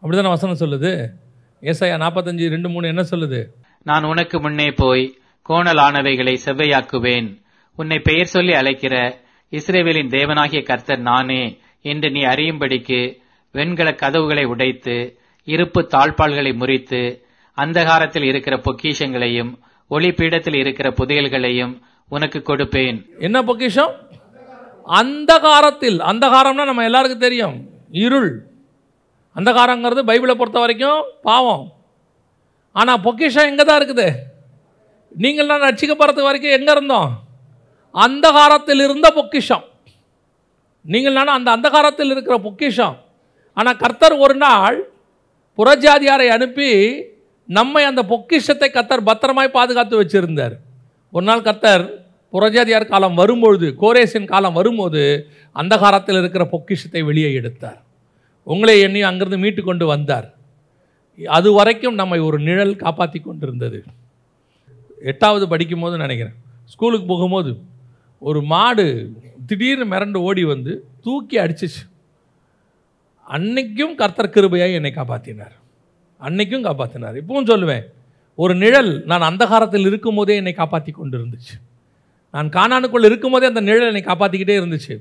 அப்படி தானே வசனம் சொல்லுது ஏசையா நாற்பத்தஞ்சு ரெண்டு மூணு என்ன சொல்லுது நான் உனக்கு முன்னே போய் கோணலானவைகளை செவ்வையாக்குவேன் உன்னை பெயர் சொல்லி அழைக்கிற இஸ்ரேவேலின் தேவனாகிய கர்த்தர் நானே என்று நீ அறியும்படிக்கு வெண்கல கதவுகளை உடைத்து இருப்பு தாழ்பால்களை முறித்து அந்தகாரத்தில் இருக்கிற பொக்கிஷங்களையும் ஒளி பீடத்தில் இருக்கிற புதையல்களையும் உனக்கு கொடுப்பேன் என்ன பொக்கிஷம் அந்தகாரத்தில் அந்தகாரம்னா நம்ம எல்லாருக்கும் தெரியும் இருள் அந்தகாரங்கிறது பைபிளை பொறுத்த வரைக்கும் பாவம் ஆனால் பொக்கிஷம் எங்கே தான் இருக்குது நீங்கள் நான் ரட்சிக்கப்படுறது வரைக்கும் எங்கே இருந்தோம் அந்தகாரத்தில் இருந்த பொக்கிஷம் நீங்கள் நானும் அந்த அந்தகாரத்தில் இருக்கிற பொக்கிஷம் ஆனால் கர்த்தர் ஒரு நாள் புறஜாதியாரை அனுப்பி நம்மை அந்த பொக்கிஷத்தை கத்தர் பத்திரமாய் பாதுகாத்து வச்சுருந்தார் ஒரு நாள் கத்தர் புறஜாதியார் காலம் வரும்பொழுது கோரேசின் காலம் வரும்போது அந்த காலத்தில் இருக்கிற பொக்கிஷத்தை வெளியே எடுத்தார் உங்களை எண்ணி அங்கிருந்து மீட்டு கொண்டு வந்தார் அது வரைக்கும் நம்மை ஒரு நிழல் காப்பாற்றி கொண்டிருந்தது எட்டாவது படிக்கும் போது நினைக்கிறேன் ஸ்கூலுக்கு போகும்போது ஒரு மாடு திடீர்னு மிரண்டு ஓடி வந்து தூக்கி அடிச்சிச்சு அன்னைக்கும் கர்த்தர் கிருபையாக என்னை காப்பாற்றினார் அன்னைக்கும் காப்பாற்றினார் இப்பவும் சொல்லுவேன் ஒரு நிழல் நான் அந்த இருக்கும் இருக்கும்போதே என்னை காப்பாற்றி கொண்டு இருந்துச்சு நான் காணானுக்குள்ளே இருக்கும்போதே அந்த நிழல் என்னை காப்பாற்றிக்கிட்டே இருந்துச்சு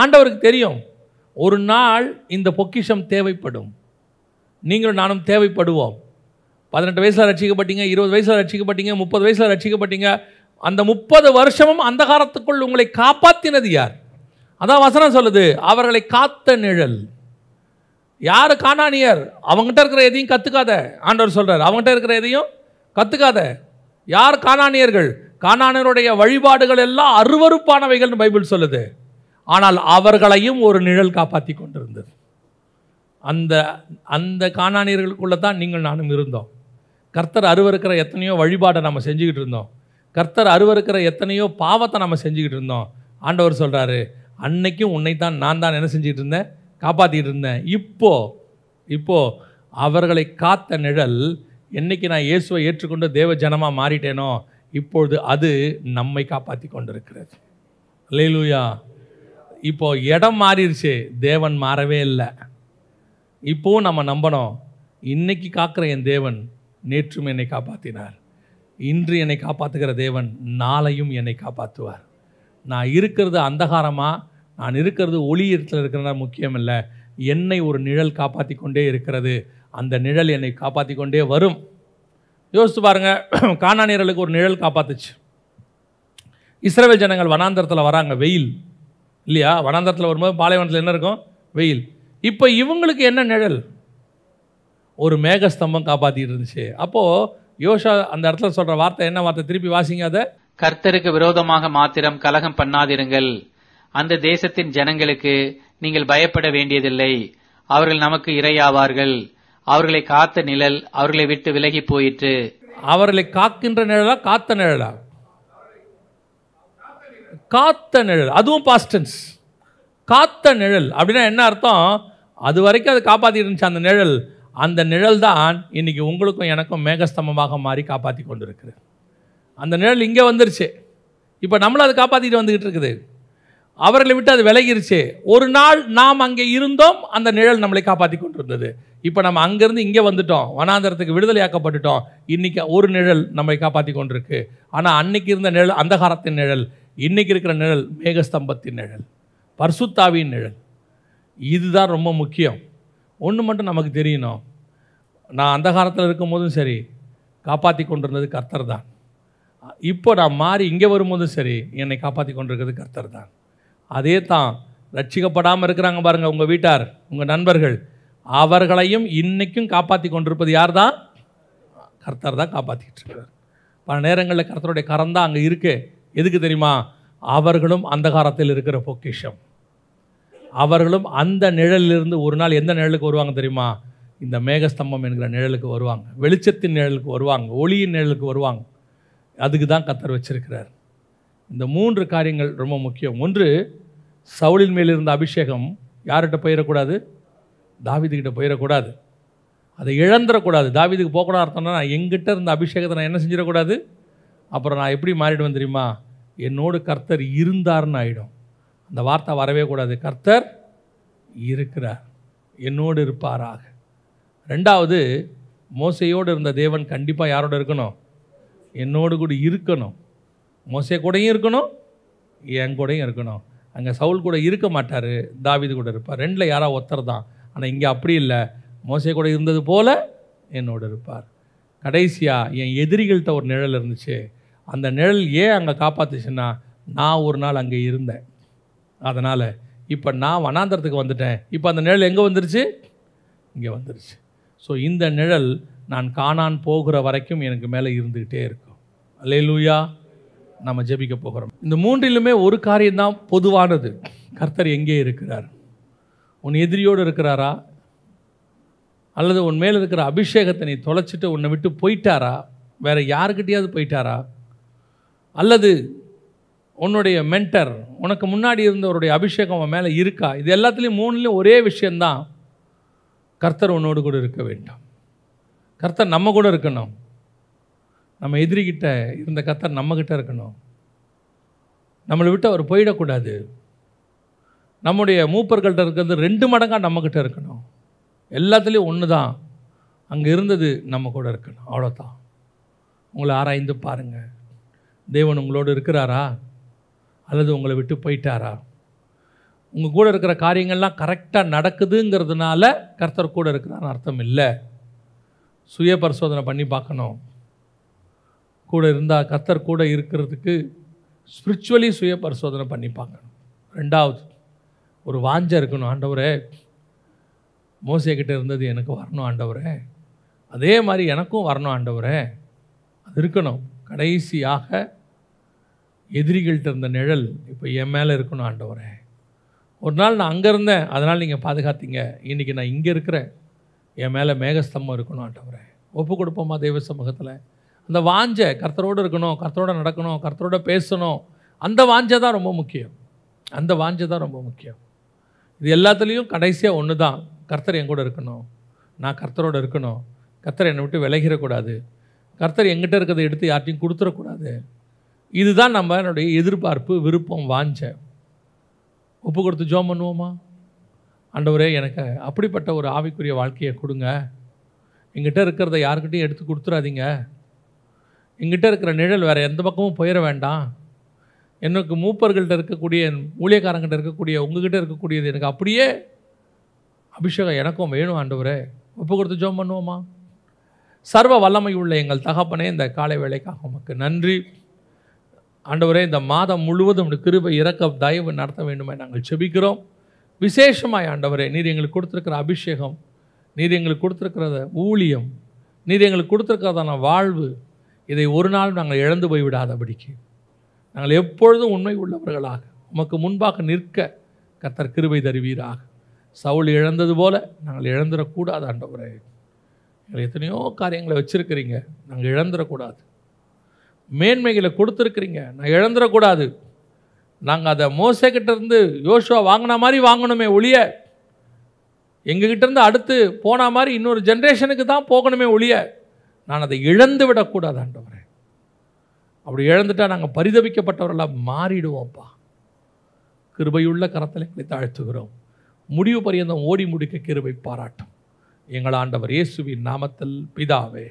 ஆண்டவருக்கு தெரியும் ஒரு நாள் இந்த பொக்கிஷம் தேவைப்படும் நீங்களும் நானும் தேவைப்படுவோம் பதினெட்டு வயசில் ரசிக்கப்பட்டீங்க இருபது வயசில் ரசிக்கப்பட்டீங்க முப்பது வயசில் ரசிக்கப்பட்டீங்க அந்த முப்பது வருஷமும் அந்த உங்களை காப்பாற்றினது யார் அதான் வசனம் சொல்லுது அவர்களை காத்த நிழல் யார் காணானியர் அவங்ககிட்ட இருக்கிற எதையும் கற்றுக்காத ஆண்டவர் சொல்கிறார் அவங்ககிட்ட இருக்கிற எதையும் கற்றுக்காத யார் காணானியர்கள் காணானியருடைய வழிபாடுகள் எல்லாம் அருவறுப்பானவைகள்னு பைபிள் சொல்லுது ஆனால் அவர்களையும் ஒரு நிழல் காப்பாற்றி கொண்டிருந்தது அந்த அந்த காணானியர்களுக்குள்ளே தான் நீங்கள் நானும் இருந்தோம் கர்த்தர் அருவருக்கிற எத்தனையோ வழிபாடை நம்ம செஞ்சுக்கிட்டு இருந்தோம் கர்த்தர் அருவருக்கிற எத்தனையோ பாவத்தை நம்ம செஞ்சுக்கிட்டு இருந்தோம் ஆண்டவர் சொல்கிறாரு அன்னைக்கும் உன்னை தான் நான் தான் என்ன செஞ்சுக்கிட்டு இருந்தேன் காப்பாற்றிட்டு இருந்தேன் இப்போது இப்போது அவர்களை காத்த நிழல் என்றைக்கு நான் இயேசுவை ஏற்றுக்கொண்டு தேவ ஜனமாக மாறிட்டேனோ இப்பொழுது அது நம்மை காப்பாற்றி கொண்டிருக்கிறது லேலூயா இப்போ இடம் மாறிடுச்சு தேவன் மாறவே இல்லை இப்போவும் நம்ம நம்பணும் இன்னைக்கு காக்கிற என் தேவன் நேற்றும் என்னை காப்பாற்றினார் இன்று என்னை காப்பாற்றுகிற தேவன் நாளையும் என்னை காப்பாற்றுவார் நான் இருக்கிறது அந்தகாரமாக நான் இருக்கிறது ஒளி இடத்துல இருக்கிறதா முக்கியம் இல்லை என்னை ஒரு நிழல் காப்பாற்றி கொண்டே இருக்கிறது அந்த நிழல் என்னை காப்பாற்றி கொண்டே வரும் யோசித்து பாருங்கள் காணாநீரலுக்கு ஒரு நிழல் காப்பாத்துச்சு இஸ்ரேல் ஜனங்கள் வனாந்தரத்தில் வராங்க வெயில் இல்லையா வனாந்தரத்தில் வரும்போது பாலைவனத்தில் என்ன இருக்கும் வெயில் இப்போ இவங்களுக்கு என்ன நிழல் ஒரு மேகஸ்தம்பம் காப்பாற்றிட்டு இருந்துச்சு அப்போது யோசா அந்த இடத்துல சொல்கிற வார்த்தை என்ன வார்த்தை திருப்பி வாசிங்க அதை கர்த்தருக்கு விரோதமாக மாத்திரம் கலகம் பண்ணாதிருங்கள் அந்த தேசத்தின் ஜனங்களுக்கு நீங்கள் பயப்பட வேண்டியதில்லை அவர்கள் நமக்கு இரையாவார்கள் அவர்களை காத்த நிழல் அவர்களை விட்டு விலகி போயிற்று அவர்களை காக்கின்ற நிழலா காத்த நிழலா காத்த நிழல் அதுவும் பாஸ்டன்ஸ் காத்த நிழல் அப்படின்னா என்ன அர்த்தம் அது வரைக்கும் அது காப்பாற்றிட்டு இருந்துச்சு அந்த நிழல் அந்த நிழல் தான் இன்றைக்கி உங்களுக்கும் எனக்கும் மேகஸ்தம்பமாக மாறி காப்பாற்றி கொண்டு இருக்குது அந்த நிழல் இங்கே வந்துருச்சு இப்போ நம்மளும் அதை காப்பாற்றிட்டு வந்துக்கிட்டு இருக்குது அவர்களை விட்டு அது விலகிருச்சு ஒரு நாள் நாம் அங்கே இருந்தோம் அந்த நிழல் நம்மளை காப்பாற்றி கொண்டிருந்தது இப்போ நம்ம அங்கேருந்து இங்கே வந்துட்டோம் வனாந்தரத்துக்கு விடுதலையாக்கப்பட்டுட்டோம் இன்றைக்கி ஒரு நிழல் நம்மை காப்பாற்றி கொண்டிருக்கு ஆனால் அன்னைக்கு இருந்த நிழல் அந்தகாரத்தின் நிழல் இன்றைக்கி இருக்கிற நிழல் மேகஸ்தம்பத்தின் நிழல் பர்சுத்தாவின் நிழல் இதுதான் ரொம்ப முக்கியம் ஒன்று மட்டும் நமக்கு தெரியணும் நான் அந்த காலத்தில் இருக்கும்போதும் சரி காப்பாற்றி கொண்டிருந்தது கர்த்தர் தான் இப்போ நான் மாறி இங்கே வரும்போதும் சரி என்னை காப்பாற்றி கொண்டிருக்கிறது கர்த்தர் தான் அதே தான் ரட்சிக்கப்படாமல் இருக்கிறாங்க பாருங்கள் உங்கள் வீட்டார் உங்கள் நண்பர்கள் அவர்களையும் இன்றைக்கும் காப்பாற்றி கொண்டிருப்பது யார் தான் கர்த்தர் தான் காப்பாற்றிக்கிட்டு இருக்கிறார் பல நேரங்களில் கர்த்தருடைய கரம் தான் அங்கே இருக்குது எதுக்கு தெரியுமா அவர்களும் அந்த காலத்தில் இருக்கிற பொக்கிஷம் அவர்களும் அந்த நிழலிலிருந்து ஒரு நாள் எந்த நிழலுக்கு வருவாங்க தெரியுமா இந்த மேகஸ்தம்பம் என்கிற நிழலுக்கு வருவாங்க வெளிச்சத்தின் நிழலுக்கு வருவாங்க ஒளியின் நிழலுக்கு வருவாங்க அதுக்கு தான் கத்தர் வச்சிருக்கிறார் இந்த மூன்று காரியங்கள் ரொம்ப முக்கியம் ஒன்று சவுளின் மேல் இருந்த அபிஷேகம் யார்கிட்ட போயிடக்கூடாது தாவிதுக்கிட்ட போயிடக்கூடாது அதை இழந்துடக்கூடாது தாவிதுக்கு போகக்கூடாது அர்த்தம்னா நான் எங்கிட்ட இருந்த அபிஷேகத்தை நான் என்ன செஞ்சிடக்கூடாது அப்புறம் நான் எப்படி மாறிடுவேன் தெரியுமா என்னோடு கர்த்தர் இருந்தார்னு ஆகிடும் அந்த வார்த்தை வரவே கூடாது கர்த்தர் இருக்கிறார் என்னோடு இருப்பாராக ரெண்டாவது மோசையோடு இருந்த தேவன் கண்டிப்பாக யாரோடு இருக்கணும் என்னோடு கூட இருக்கணும் மோசே கூடையும் இருக்கணும் என் கூடையும் இருக்கணும் அங்கே சவுல் கூட இருக்க மாட்டார் தாவிது கூட இருப்பார் ரெண்டில் யாராவது ஒத்தர் தான் ஆனால் இங்கே அப்படி இல்லை மோசை கூட இருந்தது போல் என்னோட இருப்பார் கடைசியாக என் எதிரிகள்கிட்ட ஒரு நிழல் இருந்துச்சு அந்த நிழல் ஏன் அங்கே காப்பாற்றுச்சுன்னா நான் ஒரு நாள் அங்கே இருந்தேன் அதனால் இப்போ நான் வனாந்தரத்துக்கு வந்துட்டேன் இப்போ அந்த நிழல் எங்கே வந்துருச்சு இங்கே வந்துருச்சு ஸோ இந்த நிழல் நான் காணான் போகிற வரைக்கும் எனக்கு மேலே இருந்துக்கிட்டே இருக்கும் லூயா நம்ம ஜெபிக்க போகிறோம் இந்த மூன்றிலுமே ஒரு காரியம்தான் பொதுவானது கர்த்தர் எங்கே இருக்கிறார் உன் எதிரியோடு இருக்கிறாரா அல்லது உன் மேலே இருக்கிற அபிஷேகத்தை நீ தொலைச்சிட்டு உன்னை விட்டு போயிட்டாரா வேறு யாருக்கிட்டேயாவது போயிட்டாரா அல்லது உன்னுடைய மென்டர் உனக்கு முன்னாடி இருந்தவருடைய அபிஷேகம் உன் மேலே இருக்கா இது எல்லாத்துலேயும் மூணுலேயும் ஒரே விஷயந்தான் கர்த்தர் உன்னோடு கூட இருக்க வேண்டாம் கர்த்தர் நம்ம கூட இருக்கணும் நம்ம எதிரிகிட்ட இருந்த கத்தர் நம்மக்கிட்ட இருக்கணும் நம்மளை விட்டு அவர் போயிடக்கூடாது நம்முடைய மூப்பர்கள்ட்ட இருக்கிறது ரெண்டு மடங்காக நம்மக்கிட்ட இருக்கணும் எல்லாத்துலேயும் ஒன்று தான் அங்கே இருந்தது நம்ம கூட இருக்கணும் அவ்வளோதான் உங்களை ஆராய்ந்து பாருங்கள் தேவன் உங்களோடு இருக்கிறாரா அல்லது உங்களை விட்டு போயிட்டாரா உங்கள் கூட இருக்கிற காரியங்கள்லாம் கரெக்டாக நடக்குதுங்கிறதுனால கர்த்தர் கூட இருக்கிறான்னு அர்த்தம் இல்லை சுய பரிசோதனை பண்ணி பார்க்கணும் கூட இருந்தால் கத்தர் கூட இருக்கிறதுக்கு ஸ்பிரிச்சுவலி சுய பரிசோதனை பண்ணிப்பாங்க ரெண்டாவது ஒரு வாஞ்ச இருக்கணும் ஆண்டவரே மோசிக்கிட்டே இருந்தது எனக்கு வரணும் ஆண்டவரே அதே மாதிரி எனக்கும் வரணும் ஆண்டவரே அது இருக்கணும் கடைசியாக எதிரிகள்கிட்ட இருந்த நிழல் இப்போ என் மேலே இருக்கணும் ஆண்டவரே ஒரு நாள் நான் அங்கே இருந்தேன் அதனால் நீங்கள் பாதுகாத்தீங்க இன்றைக்கி நான் இங்கே இருக்கிறேன் என் மேலே மேகஸ்தம்பம் இருக்கணும் ஆண்டவரே ஒப்பு கொடுப்போமா தெய்வ சமூகத்தில் அந்த வாஞ்ச கர்த்தரோடு இருக்கணும் கர்த்தரோட நடக்கணும் கர்த்தரோட பேசணும் அந்த வாஞ்ச தான் ரொம்ப முக்கியம் அந்த வாஞ்ச தான் ரொம்ப முக்கியம் இது எல்லாத்துலேயும் கடைசியாக ஒன்று தான் கர்த்தர் என் கூட இருக்கணும் நான் கர்த்தரோடு இருக்கணும் கர்த்தர் என்னை விட்டு விலகிடக்கூடாது கர்த்தர் எங்கிட்ட இருக்கிறத எடுத்து யார்ட்டையும் கொடுத்துடக்கூடாது இதுதான் நம்ம என்னுடைய எதிர்பார்ப்பு விருப்பம் வாஞ்ச ஒப்பு கொடுத்து ஜோம் பண்ணுவோமா ஆண்டவரே எனக்கு அப்படிப்பட்ட ஒரு ஆவிக்குரிய வாழ்க்கையை கொடுங்க எங்கிட்ட இருக்கிறத யாருக்கிட்டையும் எடுத்து கொடுத்துடாதீங்க எங்கிட்ட இருக்கிற நிழல் வேறு எந்த பக்கமும் போயிட வேண்டாம் எனக்கு மூப்பர்கள்ட்ட இருக்கக்கூடிய ஊழியக்காரங்கிட்ட இருக்கக்கூடிய உங்ககிட்ட இருக்கக்கூடியது எனக்கு அப்படியே அபிஷேகம் எனக்கும் வேணும் ஆண்டவரே ஒப்பு கொடுத்து ஜோம் பண்ணுவோமா சர்வ வல்லமை உள்ள எங்கள் தகப்பனே இந்த காலை வேலைக்காக உமக்கு நன்றி ஆண்டவரே இந்த மாதம் முழுவதும் கிருபை இறக்க தயவு நடத்த வேண்டுமே நாங்கள் செபிக்கிறோம் விசேஷமாய் ஆண்டவரே நீர் எங்களுக்கு கொடுத்துருக்கிற அபிஷேகம் நீர் எங்களுக்கு கொடுத்துருக்கிறத ஊழியம் நீர் எங்களுக்கு கொடுத்துருக்கிறதான வாழ்வு இதை ஒரு நாள் நாங்கள் இழந்து போய்விடாதபடிக்கு நாங்கள் எப்பொழுதும் உண்மை உள்ளவர்களாக உமக்கு முன்பாக நிற்க கத்தர் கிருபை தருவீராக சவுல் இழந்தது போல நாங்கள் இழந்துடக்கூடாது ஆண்டவரே எங்களை எத்தனையோ காரியங்களை வச்சுருக்கிறீங்க நாங்கள் இழந்துடக்கூடாது மேன்மைகளை கொடுத்துருக்குறீங்க நான் இழந்துடக்கூடாது நாங்கள் அதை இருந்து யோசுவா வாங்கின மாதிரி வாங்கணுமே ஒழிய எங்ககிட்டேருந்து அடுத்து போன மாதிரி இன்னொரு ஜென்ரேஷனுக்கு தான் போகணுமே ஒழிய நான் அதை இழந்து விடக்கூடாது ஆண்டவரே அப்படி இழந்துட்டால் நாங்கள் பரிதவிக்கப்பட்டவர்களாக மாறிடுவோம்ப்பா கிருபையுள்ள கரத்தில் எங்களை தாழ்த்துகிறோம் முடிவு பரியந்தம் ஓடி முடிக்க கிருபை பாராட்டும் எங்கள் ஆண்டவர் இயேசுவின் நாமத்தில் பிதாவே